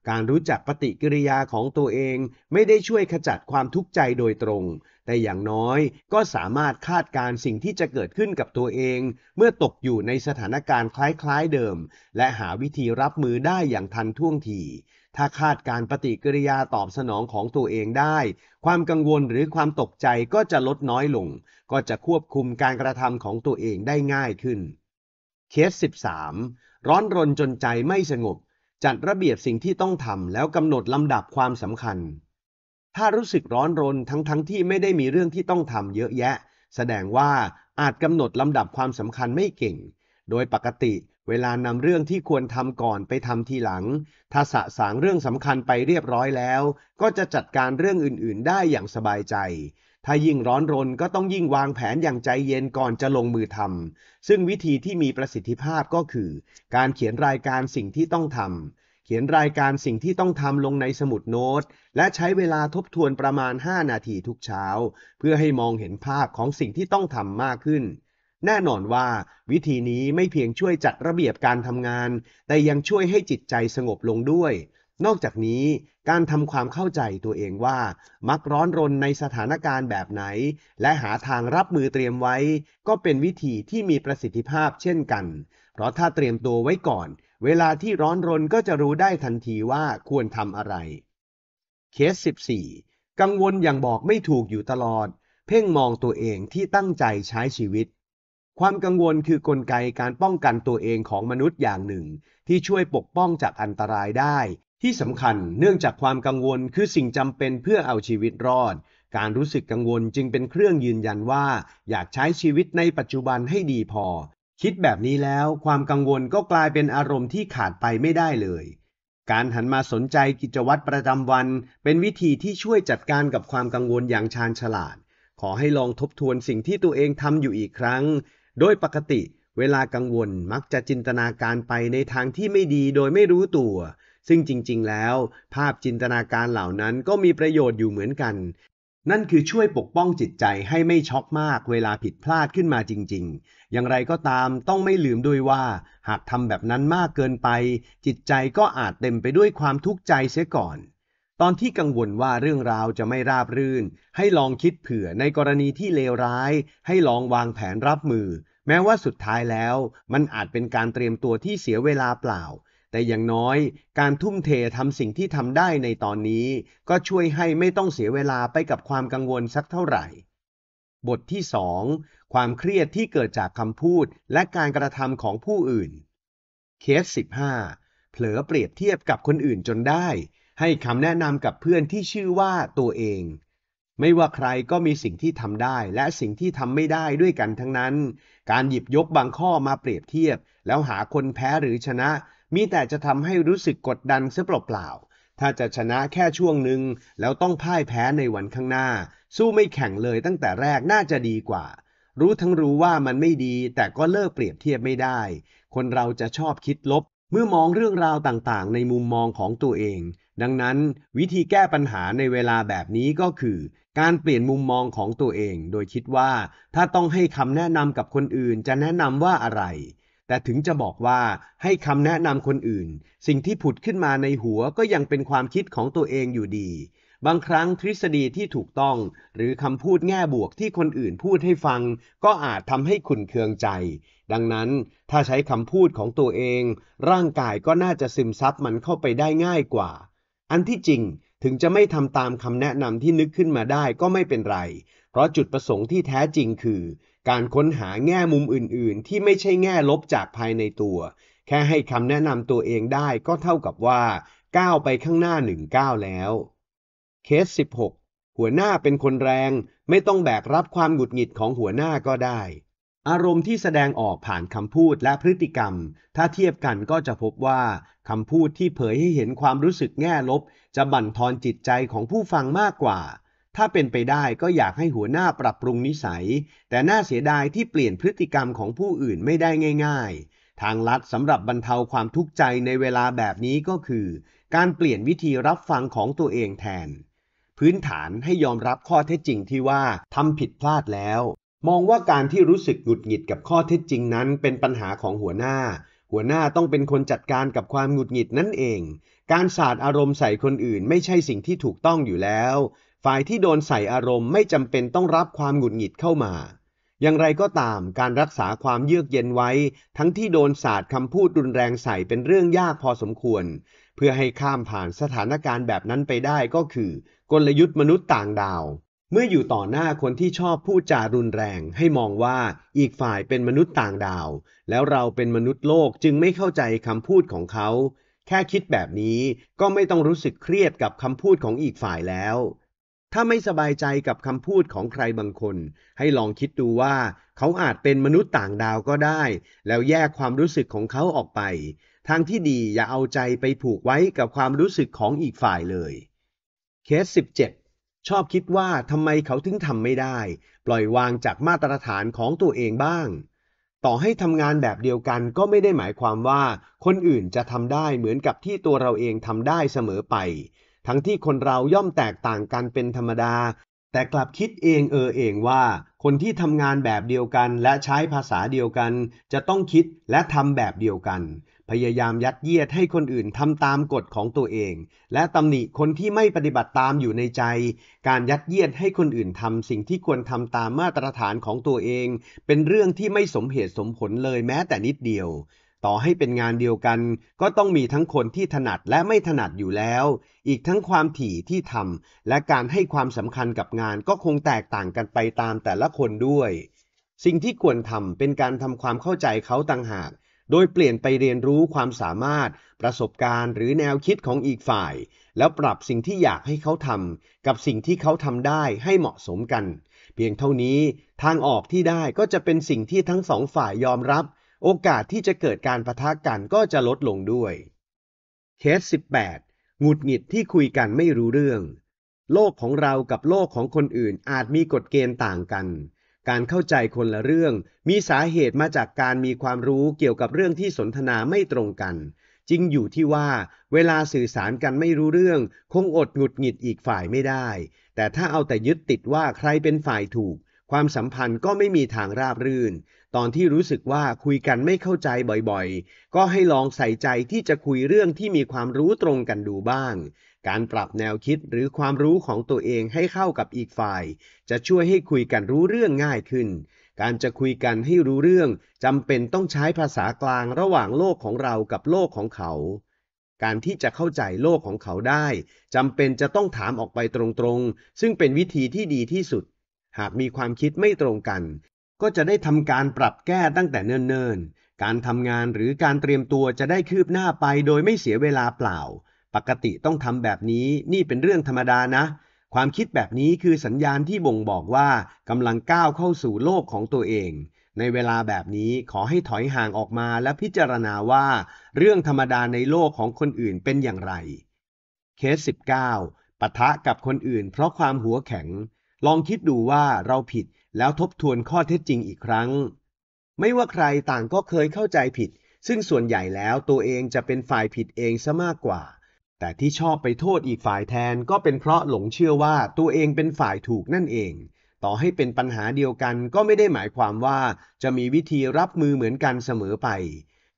การรู้จักปฏิกิริยาของตัวเองไม่ได้ช่วยขจัดความทุกข์ใจโดยตรง แต่อย่างน้อยก็สามารถคาดการสิ่งที่จะเกิดขึ้นกับตัวเองเมื่อตกอยู่ในสถานการณ์คล้ายๆเดิมและหาวิธีรับมือได้อย่างทันท่วงทีถ้าคาดการปฏิกิริยาตอบสนองของตัวเองได้ ความกังวลหรือความตกใจก็จะลดน้อยลง ก็จะควบคุมการกระทำของตัวเองได้ง่ายขึ้น เคส 13 ร้อนรนจนใจไม่สงบ จัดระเบียบสิ่งที่ต้องทำแล้วกำหนดลำดับความสำคัญ ถ้ารู้สึกร้อนรนทั้งทั้งที่ไม่ได้มีเรื่องที่ต้องทำเยอะแยะ แสดงว่าอาจกำหนดลำดับความสำคัญไม่เก่ง โดยปกติเวลานำเรื่องที่ควรทำก่อนไปทำทีหลัง ถ้าสะสางเรื่องสำคัญไปเรียบร้อยแล้ว ก็จะจัดการเรื่องอื่นๆ ได้อย่างสบายใจ ถ้ายิ่งร้อนรนก็ต้องยิ่งวางแผนอย่างใจเย็นก่อนจะลงมือทำ ซึ่งวิธีที่มีประสิทธิภาพก็คือ การเขียนรายการสิ่งที่ต้องทำ เขียนรายการสิ่งที่ต้องทำลงในสมุดโน้ต และใช้เวลาทบทวนประมาณ 5 นาทีทุกเช้า เพื่อให้มองเห็นภาพของสิ่งที่ต้องทำมากขึ้นแน่นอนว่าวิธีนี้ไม่เพียงช่วยจัดระเบียบการทำงาน แต่ยังช่วยให้จิตใจสงบลงด้วย นอกจากนี้การทำความเข้าใจตัวเองว่า มักร้อนรนในสถานการณ์แบบไหน และหาทางรับมือเตรียมไว้ ก็เป็นวิธีที่มีประสิทธิภาพเช่นกัน เพราะถ้าเตรียมตัวไว้ก่อน เวลาที่ร้อนรนก็จะรู้ได้ทันทีว่าควรทำอะไร เคส14กังวลอย่างบอกไม่ถูกอยู่ตลอด เพ่งมองตัวเองที่ตั้งใจใช้ชีวิตความกังวลคือกลไกการป้องกันตัวเองของมนุษย์อย่างหนึ่ง ที่ช่วยปกป้องจากอันตรายได้ ที่สำคัญเนื่องจากความกังวลคือสิ่งจำเป็นเพื่อเอาชีวิตรอด การรู้สึกกังวลจึงเป็นเครื่องยืนยันว่า อยากใช้ชีวิตในปัจจุบันให้ดีพอ คิดแบบนี้แล้ว ความกังวลก็กลายเป็นอารมณ์ที่ขาดไปไม่ได้เลย การหันมาสนใจกิจวัตรประจำวัน เป็นวิธีที่ช่วยจัดการกับความกังวลอย่างชาญฉลาด ขอให้ลองทบทวนสิ่งที่ตัวเองทำอยู่อีกครั้งโดยปกติ เวลากังวลมักจะจินตนาการไปในทางที่ไม่ดีโดยไม่รู้ตัว ซึ่งจริงๆ แล้ว ภาพจินตนาการเหล่านั้นก็มีประโยชน์อยู่เหมือนกัน นั่นคือช่วยปกป้องจิตใจให้ไม่ช็อกมากเวลาผิดพลาดขึ้นมาจริง ๆ อย่างไรก็ตามต้องไม่ลืมด้วยว่า หากทำแบบนั้นมากเกินไป จิตใจก็อาจเต็มไปด้วยความทุกข์ใจเสียก่อนตอนที่กังวลว่าเรื่องราวจะไม่ราบรื่น ให้ลองคิดเผื่อในกรณีที่เลวร้าย ให้ลองวางแผนรับมือ แม้ว่าสุดท้ายแล้วมันอาจเป็นการเตรียมตัวที่เสียเวลาเปล่า แต่อย่างน้อย การทุ่มเททำสิ่งที่ทำได้ในตอนนี้ ก็ช่วยให้ไม่ต้องเสียเวลาไปกับความกังวลสักเท่าไหร่บทที่ 2 ความเครียดที่เกิดจากคำพูดและการกระทำของผู้อื่นเคส15เผลอเปรียบเทียบกับคนอื่นจนได้ให้คำแนะนำกับเพื่อนที่ชื่อว่าตัวเอง ไม่ว่าใครก็มีสิ่งที่ทำได้และสิ่งที่ทำไม่ได้ด้วยกันทั้งนั้น การหยิบยกบางข้อมาเปรียบเทียบแล้วหาคนแพ้หรือชนะมีแต่จะทำให้รู้สึกกดดันเสียเปล่าๆ ถ้าจะชนะแค่ช่วงหนึ่ง แล้วต้องพ่ายแพ้ในวันข้างหน้า สู้ไม่แข่งเลยตั้งแต่แรกน่าจะดีกว่า รู้ทั้งรู้ว่ามันไม่ดีแต่ก็เลิกเปรียบเทียบไม่ได้ คนเราจะชอบคิดลบเมื่อมองเรื่องราวต่างๆ ในมุมมองของตัวเองดังนั้นวิธีแก้ปัญหาในเวลาแบบนี้ก็คือการเปลี่ยนมุมมองของตัวเอง โดยคิดว่า ถ้าต้องให้คำแนะนำกับคนอื่น จะแนะนำว่าอะไร แต่ถึงจะบอกว่าให้คำแนะนำคนอื่น สิ่งที่ผุดขึ้นมาในหัวก็ยังเป็นความคิดของตัวเองอยู่ดี บางครั้งทฤษฎีที่ถูกต้อง หรือคำพูดแง่บวกที่คนอื่นพูดให้ฟัง ก็อาจทำให้ขุนเคืองใจ ดังนั้น ถ้าใช้คำพูดของตัวเอง ร่างกายก็น่าจะซึมซับมันเข้าไปได้ง่ายกว่าอันที่จริงถึงจะไม่ทำตามคำแนะนำที่นึกขึ้นมาได้ก็ไม่เป็นไร เพราะจุดประสงค์ที่แท้จริงคือ การค้นหาแง่มุมอื่นๆ ที่ไม่ใช่แง่ลบจากภายในตัว แค่ให้คำแนะนำตัวเองได้ก็เท่ากับว่าก้าวไปข้างหน้าหนึ่งก้าวแล้ว เคส16หัวหน้าเป็นคนแรง ไม่ต้องแบกรับความหงุดหงิดของหัวหน้าก็ได้อารมณ์ที่แสดงออกผ่านคำพูดและพฤติกรรม ถ้าเทียบกันก็จะพบว่า คำพูดที่เผยให้เห็นความรู้สึกแง่ลบ จะบั่นทอนจิตใจของผู้ฟังมากกว่า ถ้าเป็นไปได้ก็อยากให้หัวหน้าปรับปรุงนิสัย แต่น่าเสียดายที่เปลี่ยนพฤติกรรมของผู้อื่นไม่ได้ง่ายๆ ทางลัดสำหรับบรรเทาความทุกข์ใจในเวลาแบบนี้ก็คือ การเปลี่ยนวิธีรับฟังของตัวเองแทน พื้นฐานให้ยอมรับข้อเท็จจริงที่ว่าทำผิดพลาดแล้วมองว่าการที่รู้สึกหงุดหงิดกับข้อเท็จจริงนั้น เป็นปัญหาของหัวหน้า หัวหน้าต้องเป็นคนจัดการกับความหงุดหงิดนั่นเอง การสาดอารมณ์ใส่คนอื่น ไม่ใช่สิ่งที่ถูกต้องอยู่แล้ว ฝ่ายที่โดนใส่อารมณ์ ไม่จำเป็นต้องรับความหงุดหงิดเข้ามา อย่างไรก็ตามการรักษาความเยือกเย็นไว้ทั้งที่โดนสาดคำพูดรุนแรงใส่เป็นเรื่องยากพอสมควร เพื่อให้ข้ามผ่านสถานการณ์แบบนั้นไปได้ก็คือ กลยุทธ์มนุษย์ต่างดาวเมื่ออยู่ต่อหน้าคนที่ชอบพูดจารุนแรง ให้มองว่าอีกฝ่ายเป็นมนุษย์ต่างดาว แล้วเราเป็นมนุษย์โลกจึงไม่เข้าใจคำพูดของเขา แค่คิดแบบนี้ก็ไม่ต้องรู้สึกเครียดกับคำพูดของอีกฝ่ายแล้ว ถ้าไม่สบายใจกับคำพูดของใครบางคน ให้ลองคิดดูว่า เขาอาจเป็นมนุษย์ต่างดาวก็ได้ แล้วแยกความรู้สึกของเขาออกไปทางที่ดีอย่าเอาใจไปผูกไว้กับความรู้สึกของอีกฝ่ายเลยเคส 17ชอบคิดว่าทำไมเขาถึงทำไม่ได้ ปล่อยวางจากมาตรฐานของตัวเองบ้าง ต่อให้ทำงานแบบเดียวกันก็ไม่ได้หมายความว่า คนอื่นจะทำได้เหมือนกับที่ตัวเราเองทำได้เสมอไป ทั้งที่คนเราย่อมแตกต่างกันเป็นธรรมดาแต่กลับคิดเองเออเองว่า คนที่ทำงานแบบเดียวกันและใช้ภาษาเดียวกัน จะต้องคิดและทำแบบเดียวกัน พยายามยัดเยียดให้คนอื่นทำตามกฎของตัวเอง และตำหนิคนที่ไม่ปฏิบัติตามอยู่ในใจ การยัดเยียดให้คนอื่นทำสิ่งที่ควรทำตามมาตรฐานของตัวเอง เป็นเรื่องที่ไม่สมเหตุสมผลเลยแม้แต่นิดเดียวต่อให้เป็นงานเดียวกัน ก็ต้องมีทั้งคนที่ถนัดและไม่ถนัดอยู่แล้ว อีกทั้งความถี่ที่ทำและการให้ความสำคัญกับงานก็คงแตกต่างกันไปตามแต่ละคนด้วย สิ่งที่ควรทำเป็นการทำความเข้าใจเขาต่างหาก โดยเปลี่ยนไปเรียนรู้ความสามารถ ประสบการณ์ หรือแนวคิดของอีกฝ่าย แล้วปรับสิ่งที่อยากให้เขาทำกับสิ่งที่เขาทำได้ให้เหมาะสมกันเพียงเท่านี้ทางออกที่ได้ก็จะเป็นสิ่งที่ทั้งสองฝ่ายยอมรับโอกาสที่จะเกิดการปะทะกันก็จะลดลงด้วย เคส 18 หงุดหงิดที่คุยกันไม่รู้เรื่อง โลกของเรากับโลกของคนอื่นอาจมีกฎเกณฑ์ต่างกัน การเข้าใจคนละเรื่องมีสาเหตุมาจากการมีความรู้เกี่ยวกับเรื่องที่สนทนาไม่ตรงกัน จริงอยู่ที่ว่าเวลาสื่อสารกันไม่รู้เรื่องคงอดหงุดหงิดอีกฝ่ายไม่ได้ แต่ถ้าเอาแต่ยึดติดว่าใครเป็นฝ่ายถูกความสัมพันธ์ก็ไม่มีทางราบรื่นตอนที่รู้สึกว่าคุยกันไม่เข้าใจบ่อยๆ ก็ให้ลองใส่ใจที่จะคุยเรื่องที่มีความรู้ตรงกันดูบ้าง การปรับแนวคิดหรือความรู้ของตัวเองให้เข้ากับอีกฝ่ายจะช่วยให้คุยกันรู้เรื่องง่ายขึ้น การจะคุยกันให้รู้เรื่องจำเป็นต้องใช้ภาษากลางระหว่างโลกของเรากับโลกของเขา การที่จะเข้าใจโลกของเขาได้จำเป็นจะต้องถามออกไปตรงๆ ซึ่งเป็นวิธีที่ดีที่สุด หากมีความคิดไม่ตรงกันก็จะได้ทำการปรับแก้ตั้งแต่เนิ่นๆ การทำงานหรือการเตรียมตัวจะได้คืบหน้าไปโดยไม่เสียเวลาเปล่า ปกติต้องทำแบบนี้นี่เป็นเรื่องธรรมดานะ ความคิดแบบนี้คือสัญญาณที่บ่งบอกว่ากำลังก้าวเข้าสู่โลกของตัวเอง ในเวลาแบบนี้ขอให้ถอยห่างออกมาและพิจารณาว่า เรื่องธรรมดาในโลกของคนอื่นเป็นอย่างไร เคส 19 ปะทะกับคนอื่นเพราะความหัวแข็ง ลองคิดดูว่าเราผิดแล้วทบทวนข้อเท็จจริงอีกครั้ง ไม่ว่าใครต่างก็เคยเข้าใจผิด ซึ่งส่วนใหญ่แล้วตัวเองจะเป็นฝ่ายผิดเองซะมากกว่า แต่ที่ชอบไปโทษอีกฝ่ายแทนก็เป็นเพราะหลงเชื่อว่าตัวเองเป็นฝ่ายถูกนั่นเอง ต่อให้เป็นปัญหาเดียวกันก็ไม่ได้หมายความว่าจะมีวิธีรับมือเหมือนกันเสมอไป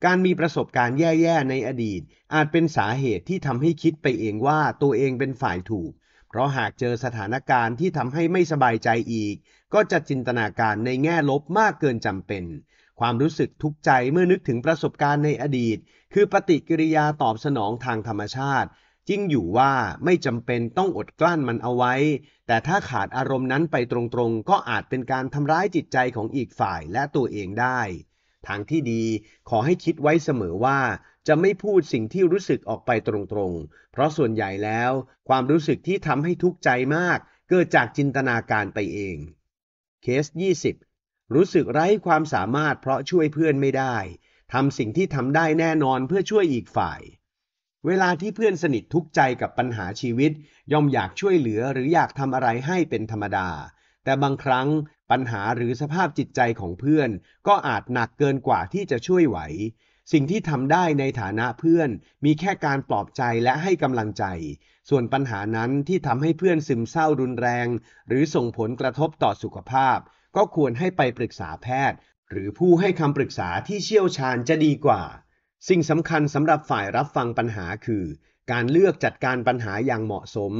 การมีประสบการณ์แย่ๆในอดีต อาจเป็นสาเหตุที่ทำให้คิดไปเองว่าตัวเองเป็นฝ่ายถูก เพราะหากเจอสถานการณ์ที่ทำให้ไม่สบายใจอีกก็จะจินตนาการในแง่ลบมากเกินจำเป็น ความรู้สึกทุกข์ใจเมื่อนึกถึงประสบการณ์ในอดีต คือปฏิกิริยาตอบสนองทางธรรมชาติจริงอยู่ว่าไม่จำเป็นต้องอดกลั้นมันเอาไว้ แต่ถ้าขาดอารมณ์นั้นไปตรงๆ ก็อาจเป็นการทำร้ายจิตใจของอีกฝ่ายและตัวเองได้ ทางที่ดีขอให้คิดไว้เสมอว่าจะไม่พูดสิ่งที่รู้สึกออกไปตรงๆ เพราะส่วนใหญ่แล้ว ความรู้สึกที่ทำให้ทุกข์ใจมาก เกิดจากจินตนาการไปเองเคส 20 รู้สึกไร้ความสามารถเพราะช่วยเพื่อนไม่ได้ ทำสิ่งที่ทำได้แน่นอนเพื่อช่วยอีกฝ่าย เวลาที่เพื่อนสนิททุกใจกับปัญหาชีวิต ย่อมอยากช่วยเหลือหรืออยากทำอะไรให้เป็นธรรมดา แต่บางครั้งปัญหาหรือสภาพจิตใจของเพื่อนก็อาจหนักเกินกว่าที่จะช่วยไหวสิ่งที่ทำได้ในฐานะเพื่อนมีแค่การปลอบใจและให้กำลังใจ ส่วนปัญหานั้นที่ทำให้เพื่อนซึมเศร้ารุนแรงหรือส่งผลกระทบต่อสุขภาพก็ควรให้ไปปรึกษาแพทย์หรือผู้ให้คำปรึกษาที่เชี่ยวชาญจะดีกว่า สิ่งสำคัญสำหรับฝ่ายรับฟังปัญหาคือการเลือกจัดการปัญหาอย่างเหมาะสม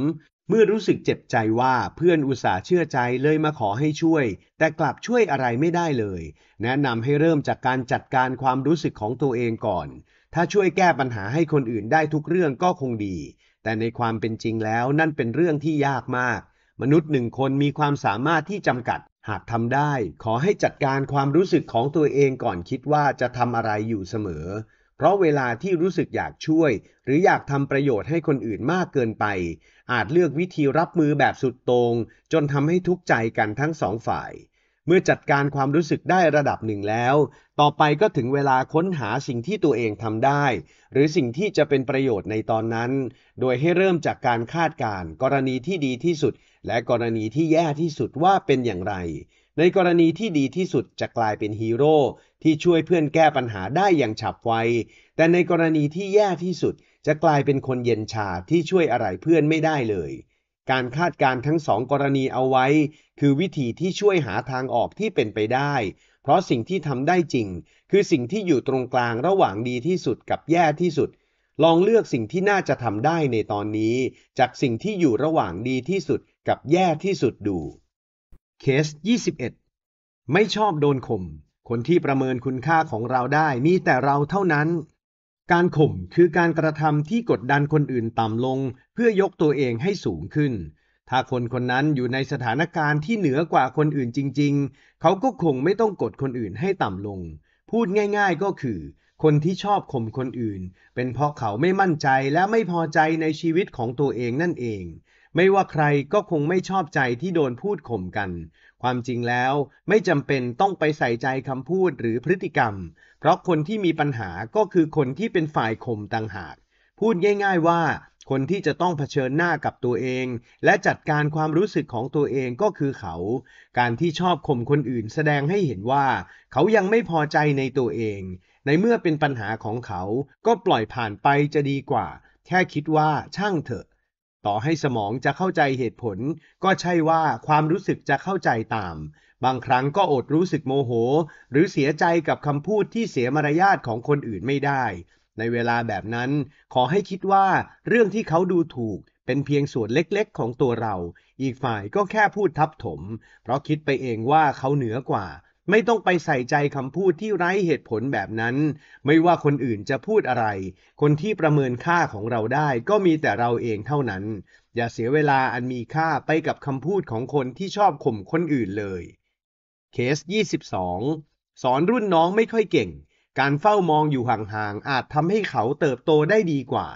เมื่อรู้สึกเจ็บใจว่าเพื่อนอุตส่าห์เชื่อใจเลยมาขอให้ช่วยแต่กลับช่วยอะไรไม่ได้เลย แนะนำให้เริ่มจากการจัดการความรู้สึกของตัวเองก่อน ถ้าช่วยแก้ปัญหาให้คนอื่นได้ทุกเรื่องก็คงดี แต่ในความเป็นจริงแล้วนั่นเป็นเรื่องที่ยากมาก มนุษย์หนึ่งคนมีความสามารถที่จำกัด หากทำได้ขอให้จัดการความรู้สึกของตัวเองก่อนคิดว่าจะทำอะไรอยู่เสมอเพราะเวลาที่รู้สึกอยากช่วยหรืออยากทำประโยชน์ให้คนอื่นมากเกินไป อาจเลือกวิธีรับมือแบบสุดโตงงจนทำให้ทุกใจกันทั้งสองฝ่าย เมื่อจัดการความรู้สึกได้ระดับหนึ่งแล้ว ต่อไปก็ถึงเวลาค้นหาสิ่งที่ตัวเองทำได้ หรือสิ่งที่จะเป็นประโยชน์ในตอนนั้น โดยให้เริ่มจากการคาดการณ์กรณีที่ดีที่สุด และกรณีที่แย่ที่สุดว่าเป็นอย่างไร ในกรณีที่ดีที่สุดจะกลายเป็นฮีโร่ที่ช่วยเพื่อนแก้ปัญหาได้อย่างฉับไว แต่ในกรณีที่แย่ที่สุดจะกลายเป็นคนเย็นชาที่ช่วยอะไรเพื่อนไม่ได้เลย การคาดการทั้งสองกรณีเอาไว้ คือวิธีที่ช่วยหาทางออกที่เป็นไปได้ เพราะสิ่งที่ทำได้จริง คือสิ่งที่อยู่ตรงกลางระหว่างดีที่สุดกับแย่ที่สุด ลองเลือกสิ่งที่น่าจะทำได้ในตอนนี้ จากสิ่งที่อยู่ระหว่างดีที่สุด กับแย่ที่สุดดู เคส 21 ไม่ชอบโดนข่มคนที่ประเมินคุณค่าของเราได้มีแต่เราเท่านั้น การข่มคือการกระทำที่กดดันคนอื่นต่ำลง เพื่อยกตัวเองให้สูงขึ้น ถ้าคนคนนั้นอยู่ในสถานการณ์ที่เหนือกว่าคนอื่นจริง ๆ เขาก็คงไม่ต้องกดคนอื่นให้ต่ำลง พูดง่าย ๆ ก็คือ คนที่ชอบข่มคนอื่น เป็นเพราะเขาไม่มั่นใจและไม่พอใจในชีวิตของตัวเองนั่นเอง ไม่ว่าใครก็คงไม่ชอบใจที่โดนพูดข่มกันความจริงแล้วไม่จำเป็นต้องไปใส่ใจคำพูดหรือพฤติกรรม เพราะคนที่มีปัญหาก็คือคนที่เป็นฝ่ายข่มต่างหาก พูดง่ายๆว่าคนที่จะต้องเผชิญหน้ากับตัวเอง และจัดการความรู้สึกของตัวเองก็คือเขา การที่ชอบข่มคนอื่นแสดงให้เห็นว่า เขายังไม่พอใจในตัวเอง ในเมื่อเป็นปัญหาของเขาก็ปล่อยผ่านไปจะดีกว่า แค่คิดว่าช่างเถอะต่อให้สมองจะเข้าใจเหตุผล ก็ใช่ว่าความรู้สึกจะเข้าใจตาม บางครั้งก็อดรู้สึกโมโหหรือเสียใจกับคำพูดที่เสียมารยาทของคนอื่นไม่ได้ ในเวลาแบบนั้น ขอให้คิดว่าเรื่องที่เขาดูถูก เป็นเพียงส่วนเล็กๆของตัวเรา อีกฝ่ายก็แค่พูดทับถม เพราะคิดไปเองว่าเขาเหนือกว่าไม่ต้องไปใส่ใจคำพูดที่ไร้เหตุผลแบบนั้น ไม่ว่าคนอื่นจะพูดอะไร คนที่ประเมินค่าของเราได้ก็มีแต่เราเองเท่านั้น อย่าเสียเวลาอันมีค่าไปกับคำพูดของคนที่ชอบข่มคนอื่นเลย เคส 22 สอนรุ่นน้องไม่ค่อยเก่ง การเฝ้ามองอยู่ห่างๆ อาจทำให้เขาเติบโตได้ดีกว่า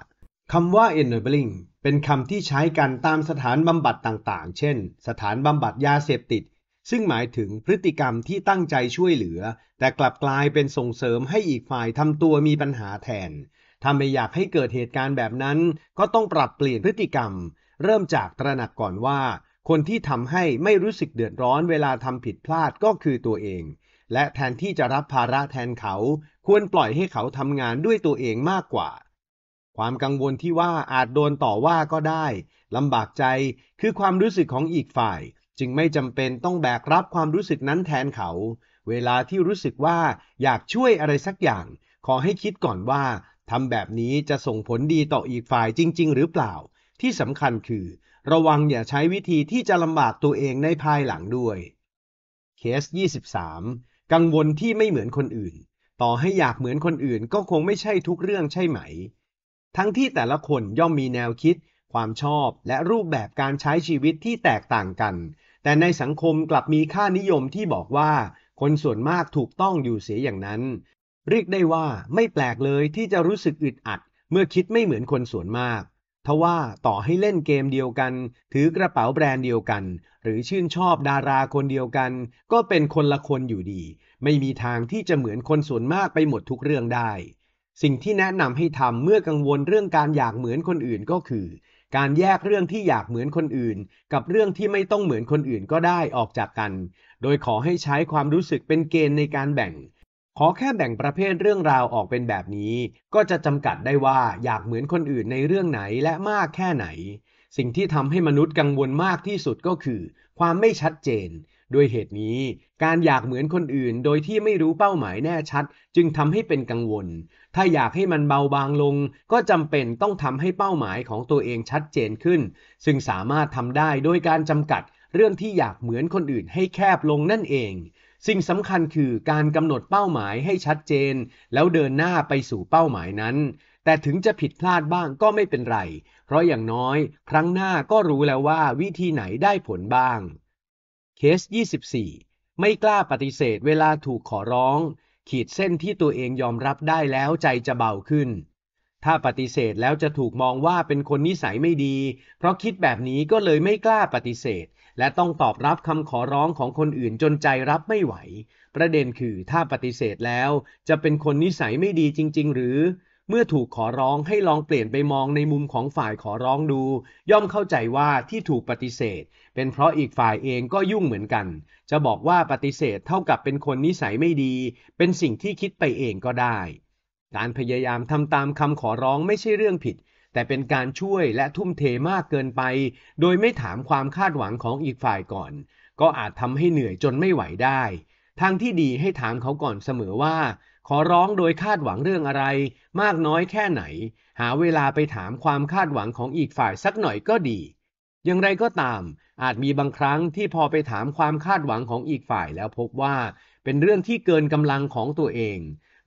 คำว่า enabling เป็นคำที่ใช้กันตามสถานบำบัดต่างๆ เช่น สถานบำบัดยาเสพติดซึ่งหมายถึงพฤติกรรมที่ตั้งใจช่วยเหลือ แต่กลับกลายเป็นส่งเสริมให้อีกฝ่ายทำตัวมีปัญหาแทน ถ้าไม่อยากให้เกิดเหตุการณ์แบบนั้น ก็ต้องปรับเปลี่ยนพฤติกรรม เริ่มจากตระหนักก่อนว่า คนที่ทำให้ไม่รู้สึกเดือดร้อนเวลาทำผิดพลาดก็คือตัวเอง และแทนที่จะรับภาระแทนเขา ควรปล่อยให้เขาทำงานด้วยตัวเองมากกว่า ความกังวลที่ว่าอาจโดนต่อว่าก็ได้ลำบากใจคือความรู้สึกของอีกฝ่ายจึงไม่จำเป็นต้องแบกรับความรู้สึกนั้นแทนเขา เวลาที่รู้สึกว่าอยากช่วยอะไรสักอย่าง ขอให้คิดก่อนว่าทำแบบนี้จะส่งผลดีต่ออีกฝ่ายจริงๆ หรือเปล่า ที่สำคัญคือ ระวังอย่าใช้วิธีที่จะลำบากตัวเองในภายหลังด้วย เคส 23 กังวลที่ไม่เหมือนคนอื่น ต่อให้อยากเหมือนคนอื่นก็คงไม่ใช่ทุกเรื่องใช่ไหม ทั้งที่แต่ละคนย่อมมีแนวคิด ความชอบและรูปแบบการใช้ชีวิตที่แตกต่างกันแต่ในสังคมกลับมีค่านิยมที่บอกว่า คนส่วนมากถูกต้องอยู่เสียอย่างนั้นเรียกได้ว่าไม่แปลกเลยที่จะรู้สึกอึดอัด เมื่อคิดไม่เหมือนคนส่วนมากทว่าต่อให้เล่นเกมเดียวกัน ถือกระเป๋าแบรนด์เดียวกัน หรือชื่นชอบดาราคนเดียวกัน ก็เป็นคนละคนอยู่ดี ไม่มีทางที่จะเหมือนคนส่วนมากไปหมดทุกเรื่องได้ สิ่งที่แนะนำให้ทำเมื่อกังวลเรื่องการอยากเหมือนคนอื่นก็คือการแยกเรื่องที่อยากเหมือนคนอื่นกับเรื่องที่ไม่ต้องเหมือนคนอื่นก็ได้ออกจากกัน โดยขอให้ใช้ความรู้สึกเป็นเกณฑ์ในการแบ่ง ขอแค่แบ่งประเภทเรื่องราวออกเป็นแบบนี้ ก็จะจำกัดได้ว่าอยากเหมือนคนอื่นในเรื่องไหนและมากแค่ไหน สิ่งที่ทำให้มนุษย์กังวลมากที่สุดก็คือ ความไม่ชัดเจนด้วยเหตุนี้การอยากเหมือนคนอื่น โดยที่ไม่รู้เป้าหมายแน่ชัด จึงทำให้เป็นกังวลถ้าอยากให้มันเบาบางลงก็จำเป็นต้องทำให้เป้าหมายของตัวเองชัดเจนขึ้น ซึ่งสามารถทำได้โดยการจำกัดเรื่องที่อยากเหมือนคนอื่นให้แคบลงนั่นเองสิ่งสำคัญคือการกำหนดเป้าหมายให้ชัดเจนแล้วเดินหน้าไปสู่เป้าหมายนั้น แต่ถึงจะผิดพลาดบ้างก็ไม่เป็นไร เพราะอย่างน้อยครั้งหน้าก็รู้แล้วว่าวิธีไหนได้ผลบ้างเคส 24 ไม่กล้าปฏิเสธเวลาถูกขอร้องขีดเส้นที่ตัวเองยอมรับได้แล้วใจจะเบาขึ้น ถ้าปฏิเสธแล้วจะถูกมองว่าเป็นคนนิสัยไม่ดี เพราะคิดแบบนี้ก็เลยไม่กล้าปฏิเสธ และต้องตอบรับคำขอร้องของคนอื่นจนใจรับไม่ไหว ประเด็นคือถ้าปฏิเสธแล้วจะเป็นคนนิสัยไม่ดีจริงๆหรือเมื่อถูกขอร้องให้ลองเปลี่ยนไปมองในมุมของฝ่ายขอร้องดู ย่อมเข้าใจว่าที่ถูกปฏิเสธ เป็นเพราะอีกฝ่ายเองก็ยุ่งเหมือนกัน จะบอกว่าปฏิเสธเท่ากับเป็นคนนิสัยไม่ดี เป็นสิ่งที่คิดไปเองก็ได้ การพยายามทำตามคำขอร้องไม่ใช่เรื่องผิด แต่เป็นการช่วยและทุ่มเทมากเกินไป โดยไม่ถามความคาดหวังของอีกฝ่ายก่อน ก็อาจทำให้เหนื่อยจนไม่ไหวได้ทางที่ดีให้ถามเขาก่อนเสมอว่าขอร้องโดยคาดหวังเรื่องอะไรมากน้อยแค่ไหน หาเวลาไปถามความคาดหวังของอีกฝ่ายสักหน่อยก็ดี อย่างไรก็ตาม อาจมีบางครั้งที่พอไปถามความคาดหวังของอีกฝ่ายแล้วพบว่า เป็นเรื่องที่เกินกำลังของตัวเอง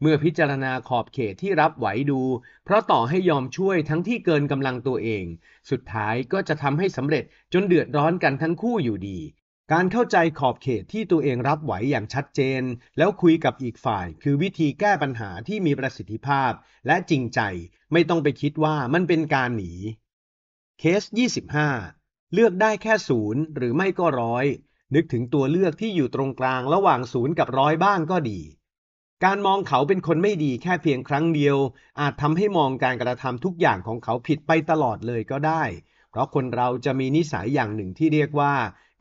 เมื่อพิจารณาขอบเขตที่รับไหวดู เพราะต่อให้ยอมช่วยทั้งที่เกินกำลังตัวเอง สุดท้ายก็จะทำให้สำเร็จจนเดือดร้อนกันทั้งคู่อยู่ดีการเข้าใจขอบเขตที่ตัวเองรับไหวอย่างชัดเจน แล้วคุยกับอีกฝ่ายคือวิธีแก้ปัญหาที่มีประสิทธิภาพ และจริงใจไม่ต้องไปคิดว่ามันเป็นการหนีเคส 25 เลือกได้แค่ศูนย์หรือไม่ก็ร้อยนึกถึงตัวเลือกที่อยู่ตรงกลางระหว่างศูนย์กับร้อยบ้างก็ดี การมองเขาเป็นคนไม่ดีแค่เพียงครั้งเดียว อาจทำให้มองการกระทำทุกอย่างของเขาผิดไปตลอดเลยก็ได้ เพราะคนเราจะมีนิสัยอย่างหนึ่งที่เรียกว่า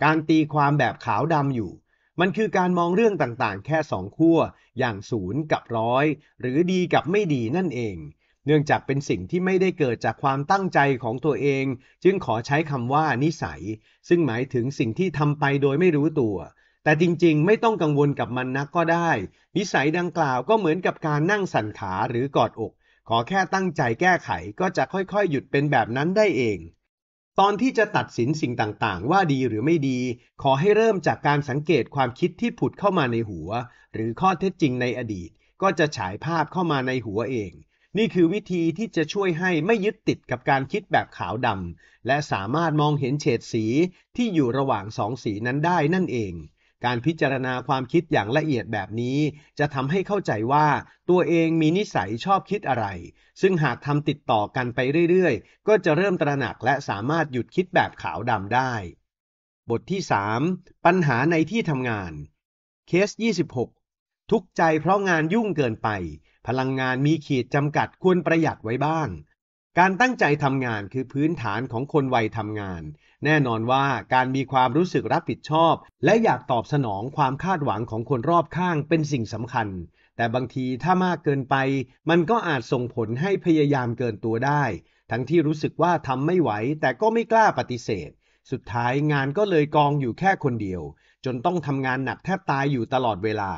การตีความแบบขาวดำอยู่ มันคือการมองเรื่องต่างๆ แค่สองขั้วอย่างศูนย์กับร้อยหรือดีกับไม่ดีนั่นเอง เนื่องจากเป็นสิ่งที่ไม่ได้เกิดจากความตั้งใจของตัวเอง จึงขอใช้คำว่านิสัย ซึ่งหมายถึงสิ่งที่ทำไปโดยไม่รู้ตัว แต่จริงๆไม่ต้องกังวลกับมันนักก็ได้ นิสัยดังกล่าวก็เหมือนกับการนั่งสั่นขาหรือกอดอก ขอแค่ตั้งใจแก้ไขก็จะค่อยๆ หยุดเป็นแบบนั้นได้เองตอนที่จะตัดสินสิ่งต่าง ๆ ว่าดีหรือไม่ดี ขอให้เริ่มจากการสังเกตความคิดที่ผุดเข้ามาในหัว หรือข้อเท็จจริงในอดีต ก็จะฉายภาพเข้ามาในหัวเอง นี่คือวิธีที่จะช่วยให้ไม่ยึดติดกับการคิดแบบขาวดำและสามารถมองเห็นเฉดสีที่อยู่ระหว่างสองสีนั้นได้นั่นเองการพิจารณาความคิดอย่างละเอียดแบบนี้ จะทำให้เข้าใจว่าตัวเองมีนิสัยชอบคิดอะไร ซึ่งหากทำติดต่อกันไปเรื่อยๆ ก็จะเริ่มตระหนักและสามารถหยุดคิดแบบขาวดำได้ บทที่ 3 ปัญหาในที่ทำงาน เคส 26 ทุกใจเพราะงานยุ่งเกินไป พลังงานมีขีดจำกัดควรประหยัดไว้บ้างการตั้งใจทำงานคือพื้นฐานของคนวัยทำงาน แน่นอนว่าการมีความรู้สึกรับผิดชอบและอยากตอบสนองความคาดหวังของคนรอบข้างเป็นสิ่งสำคัญ แต่บางทีถ้ามากเกินไปมันก็อาจส่งผลให้พยายามเกินตัวได้ ทั้งที่รู้สึกว่าทำไม่ไหวแต่ก็ไม่กล้าปฏิเสธ สุดท้ายงานก็เลยกองอยู่แค่คนเดียว จนต้องทำงานหนักแทบตายอยู่ตลอดเวลา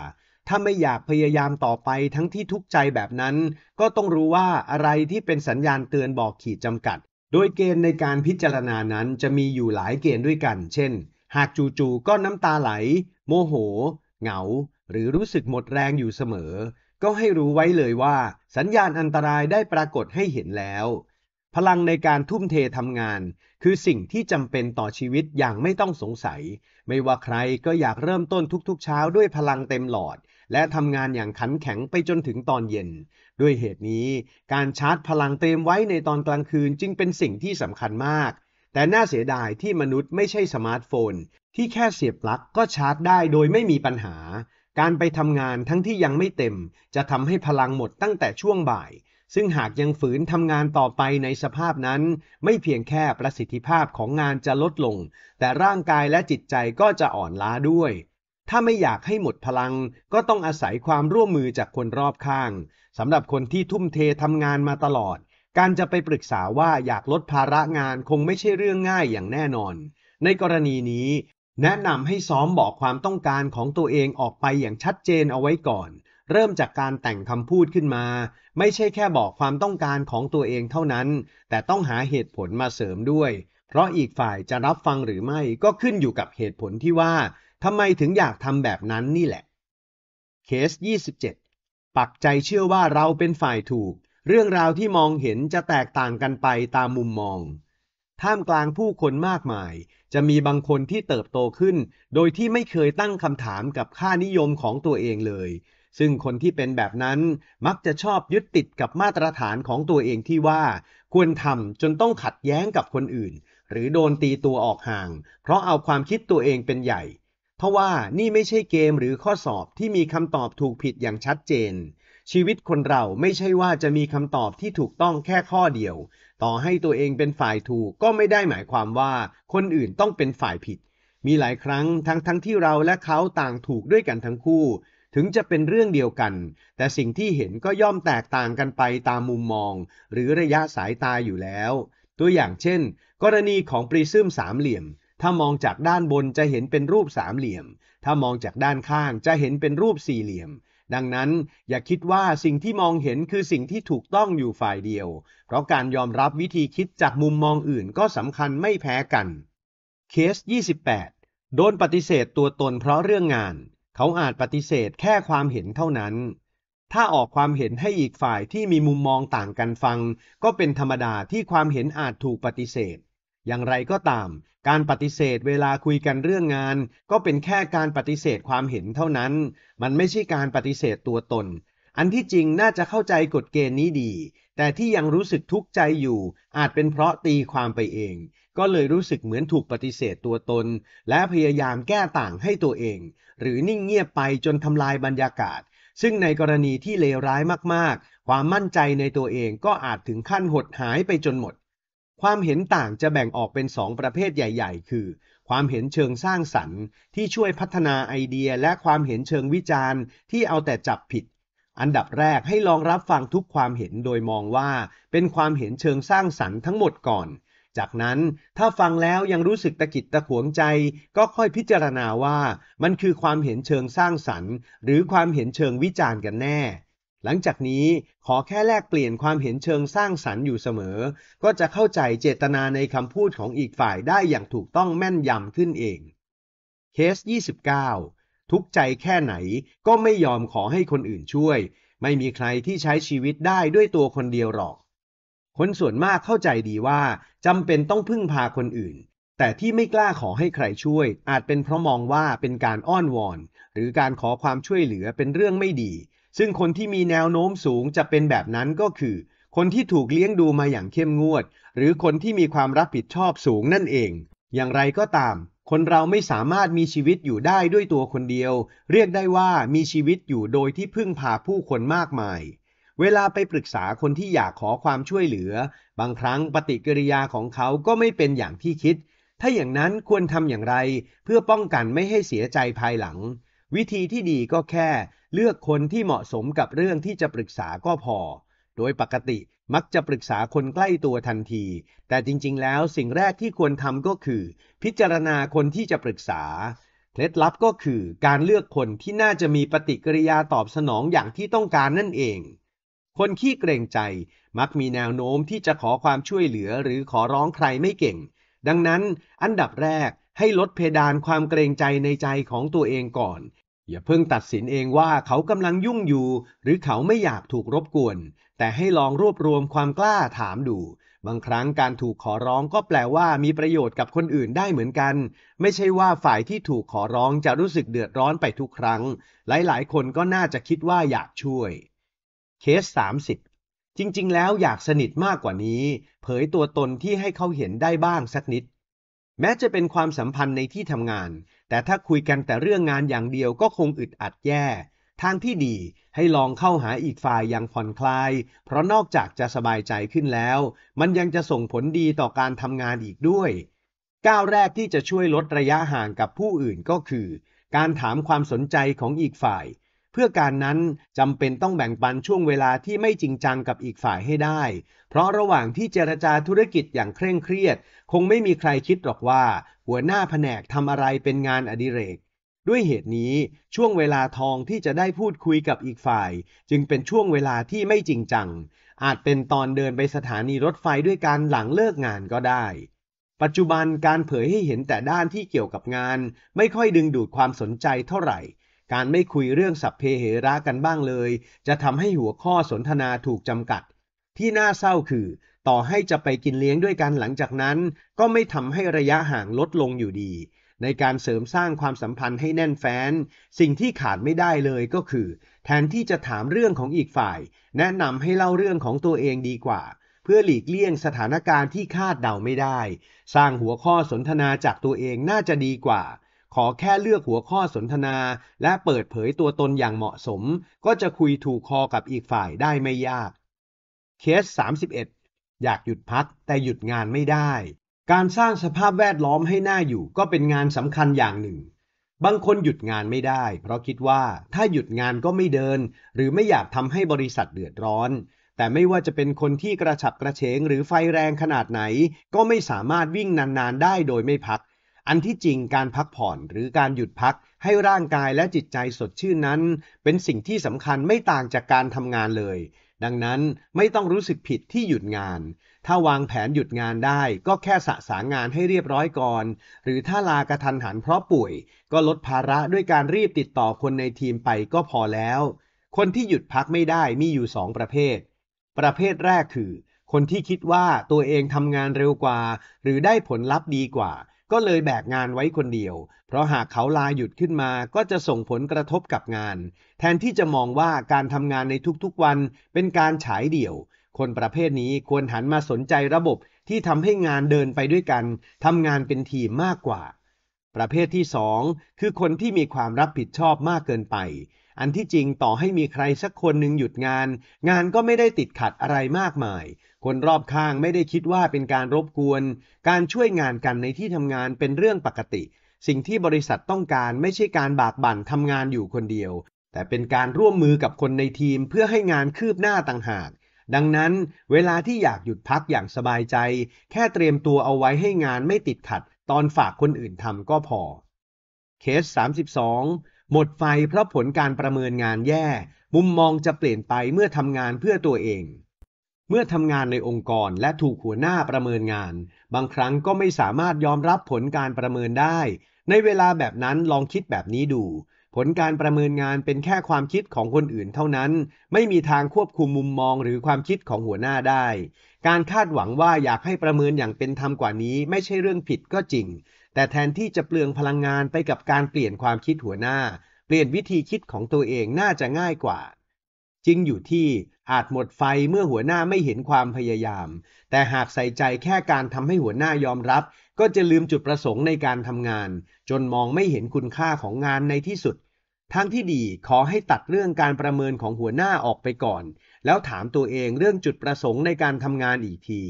ถ้าไม่อยากพยายามต่อไปทั้งที่ทุกข์ใจแบบนั้นก็ต้องรู้ว่าอะไรที่เป็นสัญญาณเตือนบอกขีดจำกัดโดยเกณฑ์ในการพิจารณานั้นจะมีอยู่หลายเกณฑ์ด้วยกันเช่น หากจู่ๆก็น้ำตาไหล โมโห เหงา หรือรู้สึกหมดแรงอยู่เสมอ ก็ให้รู้ไว้เลยว่าสัญญาณอันตรายได้ปรากฏให้เห็นแล้ว พลังในการทุ่มเททำงานคือสิ่งที่จำเป็นต่อชีวิตอย่างไม่ต้องสงสัยไม่ว่าใครก็อยากเริ่มต้นทุกๆ เช้าด้วยพลังเต็มหลอดและทำงานอย่างขันแข็งไปจนถึงตอนเย็น ด้วยเหตุนี้ การชาร์จพลังเตรียมไว้ในตอนกลางคืนจึงเป็นสิ่งที่สำคัญมาก แต่น่าเสียดายที่มนุษย์ไม่ใช่สมาร์ทโฟน ที่แค่เสียบปลั๊กก็ชาร์จได้โดยไม่มีปัญหา การไปทำงานทั้งที่ยังไม่เต็ม จะทำให้พลังหมดตั้งแต่ช่วงบ่าย ซึ่งหากยังฝืนทำงานต่อไปในสภาพนั้น ไม่เพียงแค่ประสิทธิภาพของงานจะลดลง แต่ร่างกายและจิตใจก็จะอ่อนล้าด้วยถ้าไม่อยากให้หมดพลังก็ต้องอาศัยความร่วมมือจากคนรอบข้าง สำหรับคนที่ทุ่มเททำงานมาตลอด การจะไปปรึกษาว่าอยากลดภาระงานคงไม่ใช่เรื่องง่ายอย่างแน่นอน ในกรณีนี้ แนะนำให้ซ้อมบอกความต้องการของตัวเองออกไปอย่างชัดเจนเอาไว้ก่อน เริ่มจากการแต่งคำพูดขึ้นมา ไม่ใช่แค่บอกความต้องการของตัวเองเท่านั้น แต่ต้องหาเหตุผลมาเสริมด้วย เพราะอีกฝ่ายจะรับฟังหรือไม่ก็ขึ้นอยู่กับเหตุผลที่ว่าทำไมถึงอยากทำแบบนั้นนี่แหละ เคส 27 ปักใจเชื่อว่าเราเป็นฝ่ายถูก เรื่องราวที่มองเห็นจะแตกต่างกันไปตามมุมมอง ท่ามกลางผู้คนมากมาย จะมีบางคนที่เติบโตขึ้น โดยที่ไม่เคยตั้งคำถามกับค่านิยมของตัวเองเลย ซึ่งคนที่เป็นแบบนั้นมักจะชอบยึดติดกับมาตรฐานของตัวเองที่ว่า ควรทำจนต้องขัดแย้งกับคนอื่น หรือโดนตีตัวออกห่าง เพราะเอาความคิดตัวเองเป็นใหญ่เพราะว่านี่ไม่ใช่เกมหรือข้อสอบที่มีคำตอบถูกผิดอย่างชัดเจน ชีวิตคนเราไม่ใช่ว่าจะมีคำตอบที่ถูกต้องแค่ข้อเดียว ต่อให้ตัวเองเป็นฝ่ายถูกก็ไม่ได้หมายความว่าคนอื่นต้องเป็นฝ่ายผิด มีหลายครั้งทั้งทั้งที่เราและเขาต่างถูกด้วยกันทั้งคู่ ถึงจะเป็นเรื่องเดียวกัน แต่สิ่งที่เห็นก็ย่อมแตกต่างกันไปตามมุมมอง หรือระยะสายตาอยู่แล้ว ตัวอย่างเช่น กรณีของปริซึมสามเหลี่ยมถ้ามองจากด้านบนจะเห็นเป็นรูปสามเหลี่ยม ถ้ามองจากด้านข้างจะเห็นเป็นรูปสี่เหลี่ยม ดังนั้นอย่าคิดว่าสิ่งที่มองเห็นคือสิ่งที่ถูกต้องอยู่ฝ่ายเดียว เพราะการยอมรับวิธีคิดจากมุมมองอื่นก็สำคัญไม่แพ้กัน เคส 28 โดนปฏิเสธตัวตนเพราะเรื่องงาน เขาอาจปฏิเสธแค่ความเห็นเท่านั้น ถ้าออกความเห็นให้อีกฝ่ายที่มีมุมมองต่างกันฟังก็เป็นธรรมดาที่ความเห็นอาจถูกปฏิเสธอย่างไรก็ตาม การปฏิเสธเวลาคุยกันเรื่องงานก็เป็นแค่การปฏิเสธความเห็นเท่านั้น มันไม่ใช่การปฏิเสธตัวตน อันที่จริงน่าจะเข้าใจกฎเกณฑ์นี้ดี แต่ที่ยังรู้สึกทุกข์ใจอยู่อาจเป็นเพราะตีความไปเอง ก็เลยรู้สึกเหมือนถูกปฏิเสธตัวตนและพยายามแก้ต่างให้ตัวเอง หรือนิ่งเงียบไปจนทำลายบรรยากาศ ซึ่งในกรณีที่เลวร้ายมากๆ ความมั่นใจในตัวเองก็อาจถึงขั้นหดหายไปจนหมดความเห็นต่างจะแบ่งออกเป็นสองประเภทใหญ่ๆ คือ ความเห็นเชิงสร้างสรรค์ที่ช่วยพัฒนาไอเดียและความเห็นเชิงวิจารณ์ที่เอาแต่จับผิด อันดับแรกให้ลองรับฟังทุกความเห็นโดยมองว่าเป็นความเห็นเชิงสร้างสรรค์ทั้งหมดก่อน จากนั้นถ้าฟังแล้วยังรู้สึกตะกิดตะขวงใจก็ค่อยพิจารณาว่ามันคือความเห็นเชิงสร้างสรรค์ หรือความเห็นเชิงวิจารณ์กันแน่หลังจากนี้ขอแค่แลกเปลี่ยนความเห็นเชิงสร้างสรรค์อยู่เสมอ ก็จะเข้าใจเจตนาในคำพูดของอีกฝ่ายได้อย่างถูกต้องแม่นยำขึ้นเอง เคส 29 ทุกใจแค่ไหนก็ไม่ยอมขอให้คนอื่นช่วย ไม่มีใครที่ใช้ชีวิตได้ด้วยตัวคนเดียวหรอก คนส่วนมากเข้าใจดีว่าจำเป็นต้องพึ่งพาคนอื่น แต่ที่ไม่กล้าขอให้ใครช่วย อาจเป็นเพราะมองว่าเป็นการอ้อนวอน หรือการขอความช่วยเหลือเป็นเรื่องไม่ดีซึ่งคนที่มีแนวโน้มสูงจะเป็นแบบนั้นก็คือ คนที่ถูกเลี้ยงดูมาอย่างเข้มงวด หรือคนที่มีความรับผิดชอบสูงนั่นเอง อย่างไรก็ตาม คนเราไม่สามารถมีชีวิตอยู่ได้ด้วยตัวคนเดียว เรียกได้ว่ามีชีวิตอยู่โดยที่พึ่งพาผู้คนมากมาย เวลาไปปรึกษาคนที่อยากขอความช่วยเหลือ บางครั้งปฏิกิริยาของเขาก็ไม่เป็นอย่างที่คิด ถ้าอย่างนั้นควรทำอย่างไร เพื่อป้องกันไม่ให้เสียใจภายหลัง วิธีที่ดีก็แค่เลือกคนที่เหมาะสมกับเรื่องที่จะปรึกษาก็พอ โดยปกติมักจะปรึกษาคนใกล้ตัวทันที แต่จริงๆแล้วสิ่งแรกที่ควรทำก็คือ พิจารณาคนที่จะปรึกษา เคล็ดลับก็คือ การเลือกคนที่น่าจะมีปฏิกิริยาตอบสนองอย่างที่ต้องการนั่นเอง คนขี้เกรงใจมักมีแนวโน้มที่จะขอความช่วยเหลือหรือขอร้องใครไม่เก่ง ดังนั้นอันดับแรกให้ลดเพดานความเกรงใจในใจของตัวเองก่อนอย่าเพิ่งตัดสินเองว่าเขากำลังยุ่งอยู่ หรือเขาไม่อยากถูกรบกวน แต่ให้ลองรวบรวมความกล้าถามดู บางครั้งการถูกขอร้องก็แปลว่ามีประโยชน์กับคนอื่นได้เหมือนกัน ไม่ใช่ว่าฝ่ายที่ถูกขอร้องจะรู้สึกเดือดร้อนไปทุกครั้ง หลายๆ คนก็น่าจะคิดว่าอยากช่วยเคส 30 จริงๆแล้วอยากสนิทมากกว่านี้ เผยตัวตนที่ให้เขาเห็นได้บ้างสักนิดแม้จะเป็นความสัมพันธ์ในที่ทำงาน แต่ถ้าคุยกันแต่เรื่องงานอย่างเดียวก็คงอึดอัดแย่ ทางที่ดีให้ลองเข้าหาอีกฝ่ายอย่างผ่อนคลาย เพราะนอกจากจะสบายใจขึ้นแล้ว มันยังจะส่งผลดีต่อการทำงานอีกด้วย ก้าวแรกที่จะช่วยลดระยะห่างกับผู้อื่นก็คือ การถามความสนใจของอีกฝ่าย เพื่อการนั้นจำเป็นต้องแบ่งปันช่วงเวลาที่ไม่จริงจังกับอีกฝ่ายให้ได้ เพราะระหว่างที่เจรจาธุรกิจอย่างเคร่งเครียดคงไม่มีใครคิดหรอกว่าหัวหน้าแผนกทำอะไรเป็นงานอดิเรก ด้วยเหตุนี้ช่วงเวลาทองที่จะได้พูดคุยกับอีกฝ่าย จึงเป็นช่วงเวลาที่ไม่จริงจัง อาจเป็นตอนเดินไปสถานีรถไฟด้วยการหลังเลิกงานก็ได้ ปัจจุบันการเผยให้เห็นแต่ด้านที่เกี่ยวกับงาน ไม่ค่อยดึงดูดความสนใจเท่าไหร่ การไม่คุยเรื่องสัพเพเหระกันบ้างเลย จะทำให้หัวข้อสนทนาถูกจำกัด ที่น่าเศร้าคือต่อให้จะไปกินเลี้ยงด้วยกันหลังจากนั้น ก็ไม่ทำให้ระยะห่างลดลงอยู่ดี ในการเสริมสร้างความสัมพันธ์ให้แน่นแฟ้น สิ่งที่ขาดไม่ได้เลยก็คือ แทนที่จะถามเรื่องของอีกฝ่าย แนะนำให้เล่าเรื่องของตัวเองดีกว่า เพื่อหลีกเลี่ยงสถานการณ์ที่คาดเดาไม่ได้ สร้างหัวข้อสนทนาจากตัวเองน่าจะดีกว่า ขอแค่เลือกหัวข้อสนทนาและเปิดเผยตัวตนอย่างเหมาะสม ก็จะคุยถูกคอกับอีกฝ่ายได้ไม่ยากเคส 31อยากหยุดพักแต่หยุดงานไม่ได้ การสร้างสภาพแวดล้อมให้หน่าอยู่ก็เป็นงานสำคัญอย่างหนึ่ง บางคนหยุดงานไม่ได้ เพราะคิดว่า ถ้าหยุดงานก็ไม่เดิน หรือไม่อยากทำให้บริษัทเดือดร้อน แต่ไม่ว่าจะเป็นคนที่กระฉับกระเฉง หรือไฟแรงขนาดไหน ก็ไม่สามารถวิ่งนานๆได้โดยไม่พัก อันที่จริงการพักผ่อนหรือการหยุดพักให้ร่างกายและจิตใจสดชื่นนั้น เป็นสิ่งที่สำคัญไม่ต่างจากการทำงานเลยดังนั้นไม่ต้องรู้สึกผิดที่หยุดงาน ถ้าวางแผนหยุดงานได้ก็แค่สะสางงานให้เรียบร้อยก่อน หรือถ้าลากระทันหันเพราะป่วย ก็ลดภาระด้วยการรีบติดต่อคนในทีมไปก็พอแล้ว คนที่หยุดพักไม่ได้มีอยู่สองประเภท ประเภทแรกคือ คนที่คิดว่าตัวเองทำงานเร็วกว่า หรือได้ผลลัพธ์ดีกว่าก็เลยแบกงานไว้คนเดียว เพราะหากเขาลาหยุดขึ้นมาก็จะส่งผลกระทบกับงาน แทนที่จะมองว่าการทำงานในทุก ๆ วันเป็นการฉายเดี่ยว คนประเภทนี้ควรหันมาสนใจระบบที่ทำให้งานเดินไปด้วยกัน ทำงานเป็นทีมมากกว่า ประเภทที่2คือคนที่มีความรับผิดชอบมากเกินไป อันที่จริงต่อให้มีใครสักคนหนึ่งหยุดงาน งานก็ไม่ได้ติดขัดอะไรมากมายคนรอบข้างไม่ได้คิดว่าเป็นการรบกวน การช่วยงานกันในที่ทำงานเป็นเรื่องปกติ สิ่งที่บริษัทต้องการไม่ใช่การบากบั่นทำงานอยู่คนเดียว แต่เป็นการร่วมมือกับคนในทีมเพื่อให้งานคืบหน้าต่างหาก ดังนั้นเวลาที่อยากหยุดพักอย่างสบายใจ แค่เตรียมตัวเอาไว้ให้งานไม่ติดขัด ตอนฝากคนอื่นทำก็พอ เคส 32 หมดไฟเพราะผลการประเมินงานแย่ มุมมองจะเปลี่ยนไปเมื่อทำงานเพื่อตัวเองเมื่อทำงานในองค์กรและถูกหัวหน้าประเมินงาน บางครั้งก็ไม่สามารถยอมรับผลการประเมินได้ ในเวลาแบบนั้นลองคิดแบบนี้ดู ผลการประเมินงานเป็นแค่ความคิดของคนอื่นเท่านั้น ไม่มีทางควบคุมมุมมองหรือความคิดของหัวหน้าได้ การคาดหวังว่าอยากให้ประเมินอย่างเป็นธรรมกว่านี้ ไม่ใช่เรื่องผิดก็จริง แต่แทนที่จะเปลืองพลังงานไปกับการเปลี่ยนความคิดหัวหน้า เปลี่ยนวิธีคิดของตัวเองน่าจะง่ายกว่าจึงอยู่ที่อาจหมดไฟเมื่อหัวหน้าไม่เห็นความพยายาม แต่หากใส่ใจแค่การทำให้หัวหน้ายอมรับ ก็จะลืมจุดประสงค์ในการทำงาน จนมองไม่เห็นคุณค่าของงานในที่สุด ทางที่ดีขอให้ตัดเรื่องการประเมินของหัวหน้าออกไปก่อน แล้วถามตัวเองเรื่องจุดประสงค์ในการทำงานอีกที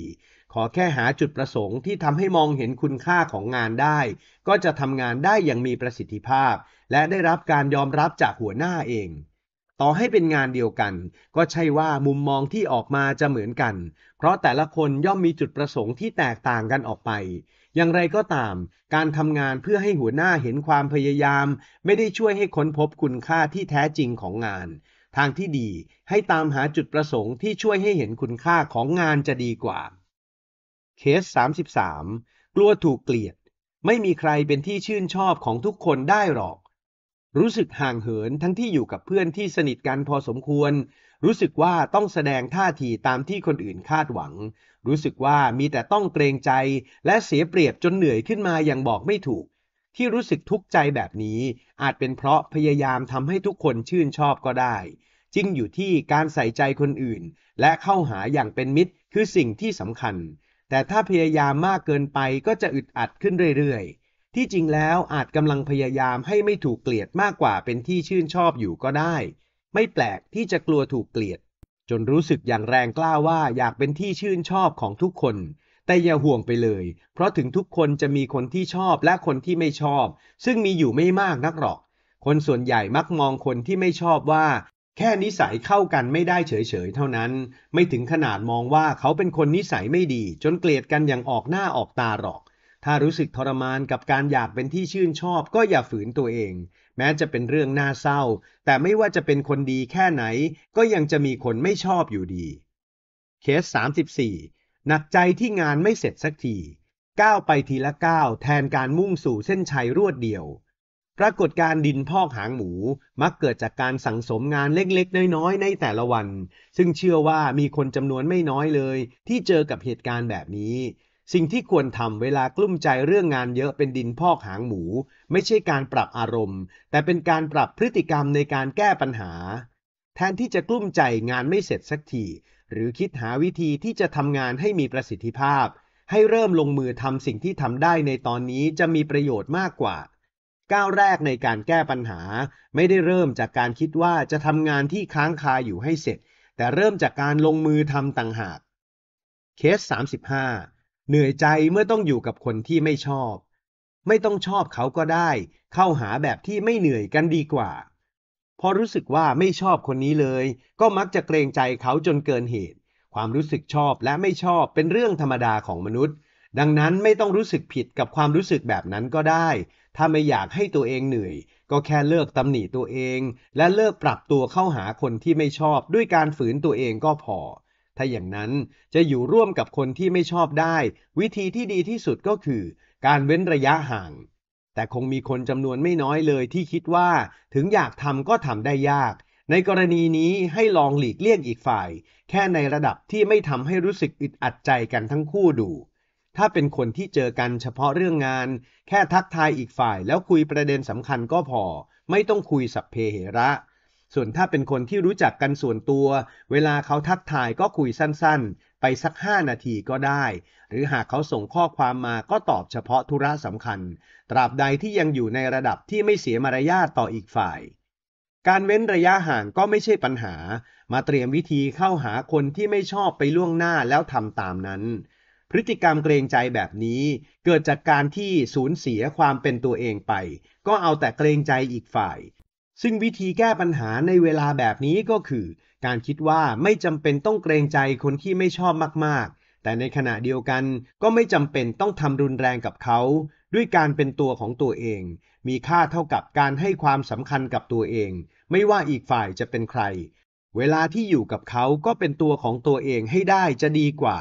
ขอแค่หาจุดประสงค์ที่ทำให้มองเห็นคุณค่าของงานได้ ก็จะทำงานได้อย่างมีประสิทธิภาพ และได้รับการยอมรับจากหัวหน้าเอง่อให้เป็นงานเดียวกัน ก็ใช่ว่ามุมมองที่ออกมาจะเหมือนกัน เพราะแต่ละคนย่อมมีจุดประสงค์ที่แตกต่างกันออกไป อย่างไรก็ตาม การทำงานเพื่อให้หัวหน้าเห็นความพยายาม ไม่ได้ช่วยให้ค้นพบคุณค่าที่แท้จริงของงาน ทางที่ดีให้ตามหาจุดประสงค์ที่ช่วยให้เห็นคุณค่าของงานจะดีกว่าเคส 33 กลัวถูกเกลียด ไม่มีใครเป็นที่ชื่นชอบของทุกคนได้หรอกรู้สึกห่างเหินทั้งที่อยู่กับเพื่อนที่สนิทกันพอสมควร รู้สึกว่าต้องแสดงท่าทีตามที่คนอื่นคาดหวัง รู้สึกว่ามีแต่ต้องเกรงใจและเสียเปรียบจนเหนื่อยขึ้นมาอย่างบอกไม่ถูก ที่รู้สึกทุกข์ใจแบบนี้อาจเป็นเพราะพยายามทำให้ทุกคนชื่นชอบก็ได้จึงอยู่ที่การใส่ใจคนอื่นและเข้าหาอย่างเป็นมิตรคือสิ่งที่สำคัญ แต่ถ้าพยายามมากเกินไปก็จะอึดอัดขึ้นเรื่อยๆที่จริงแล้วอาจกำลังพยายามให้ไม่ถูกเกลียดมากกว่าเป็นที่ชื่นชอบอยู่ก็ได้ ไม่แปลกที่จะกลัวถูกเกลียด จนรู้สึกอย่างแรงกล้าว่าอยากเป็นที่ชื่นชอบของทุกคน แต่อย่าห่วงไปเลย เพราะถึงทุกคนจะมีคนที่ชอบและคนที่ไม่ชอบ ซึ่งมีอยู่ไม่มากนักหรอก คนส่วนใหญ่มักมองคนที่ไม่ชอบว่า แค่นิสัยเข้ากันไม่ได้เฉยๆ เท่านั้น ไม่ถึงขนาดมองว่าเขาเป็นคนนิสัยไม่ดี จนเกลียดกันอย่างออกหน้าออกตาหรอกถ้ารู้สึกทรมานกับการอยากเป็นที่ชื่นชอบก็อย่าฝืนตัวเอง แม้จะเป็นเรื่องน่าเศร้า แต่ไม่ว่าจะเป็นคนดีแค่ไหน ก็ยังจะมีคนไม่ชอบอยู่ดี เคส 34หนักใจที่งานไม่เสร็จสักทีก้าวไปทีละก้าวแทนการมุ่งสู่เส้นชัยรวดเดียว ปรากฏการดินพอกหางหมูมักเกิดจากการสั่งสมงานเล็กๆ น้อยๆ ในแต่ละวัน ซึ่งเชื่อว่ามีคนจำนวนไม่น้อยเลย ที่เจอกับเหตุการณ์แบบนี้สิ่งที่ควรทำเวลากลุ้มใจเรื่องงานเยอะเป็นดินพอกหางหมูไม่ใช่การปรับอารมณ์แต่เป็นการปรับพฤติกรรมในการแก้ปัญหาแทนที่จะกลุ้มใจงานไม่เสร็จสักทีหรือคิดหาวิธีที่จะทำงานให้มีประสิทธิภาพให้เริ่มลงมือทำสิ่งที่ทำได้ในตอนนี้จะมีประโยชน์มากกว่าก้าวแรกในการแก้ปัญหาไม่ได้เริ่มจากการคิดว่าจะทำงานที่ค้างคาอยู่ให้เสร็จแต่เริ่มจากการลงมือทำต่างหากเคส35เหนื่อยใจเมื่อต้องอยู่กับคนที่ไม่ชอบ ไม่ต้องชอบเขาก็ได้ เข้าหาแบบที่ไม่เหนื่อยกันดีกว่า พอรู้สึกว่าไม่ชอบคนนี้เลย ก็มักจะเกรงใจเขาจนเกินเหตุ ความรู้สึกชอบและไม่ชอบเป็นเรื่องธรรมดาของมนุษย์ ดังนั้นไม่ต้องรู้สึกผิดกับความรู้สึกแบบนั้นก็ได้ ถ้าไม่อยากให้ตัวเองเหนื่อย ก็แค่เลิกตำหนิตัวเอง และเลิกปรับตัวเข้าหาคนที่ไม่ชอบด้วยการฝืนตัวเองก็พอถ้าอย่างนั้นจะอยู่ร่วมกับคนที่ไม่ชอบได้ วิธีที่ดีที่สุดก็คือการเว้นระยะห่าง แต่คงมีคนจำนวนไม่น้อยเลยที่คิดว่า ถึงอยากทำก็ทำได้ยาก ในกรณีนี้ให้ลองหลีกเลี่ยงอีกฝ่าย แค่ในระดับที่ไม่ทำให้รู้สึกอึดอัดใจกันทั้งคู่ดู ถ้าเป็นคนที่เจอกันเฉพาะเรื่องงาน แค่ทักทายอีกฝ่ายแล้วคุยประเด็นสำคัญก็พอ ไม่ต้องคุยสัพเพเหระส่วนถ้าเป็นคนที่รู้จักกันส่วนตัว เวลาเขาทักทายก็คุยสั้น ๆ ไปสัก 5 นาทีก็ได้ หรือหากเขาส่งข้อความมาก็ตอบเฉพาะธุระสำคัญ ตราบใดที่ยังอยู่ในระดับที่ไม่เสียมารยาทต่ออีกฝ่าย การเว้นระยะห่างก็ไม่ใช่ปัญหา มาเตรียมวิธีเข้าหาคนที่ไม่ชอบไปล่วงหน้าแล้วทำตามนั้น พฤติกรรมเกรงใจแบบนี้ เกิดจากการที่สูญเสียความเป็นตัวเองไป ก็เอาแต่เกรงใจอีกฝ่ายซึ่งวิธีแก้ปัญหาในเวลาแบบนี้ก็คือการคิดว่าไม่จำเป็นต้องเกรงใจคน ที่ไม่ชอบมากๆ แต่ในขณะเดียวกันก็ไม่จำเป็นต้องทำรุนแรงกับเขา ด้วยการเป็นตัวของตัวเอง มีค่าเท่ากับการให้ความสำคัญกับตัวเอง ไม่ว่าอีกฝ่ายจะเป็นใคร เวลาที่อยู่กับเขาก็เป็นตัวของตัวเองให้ได้จะดีกว่า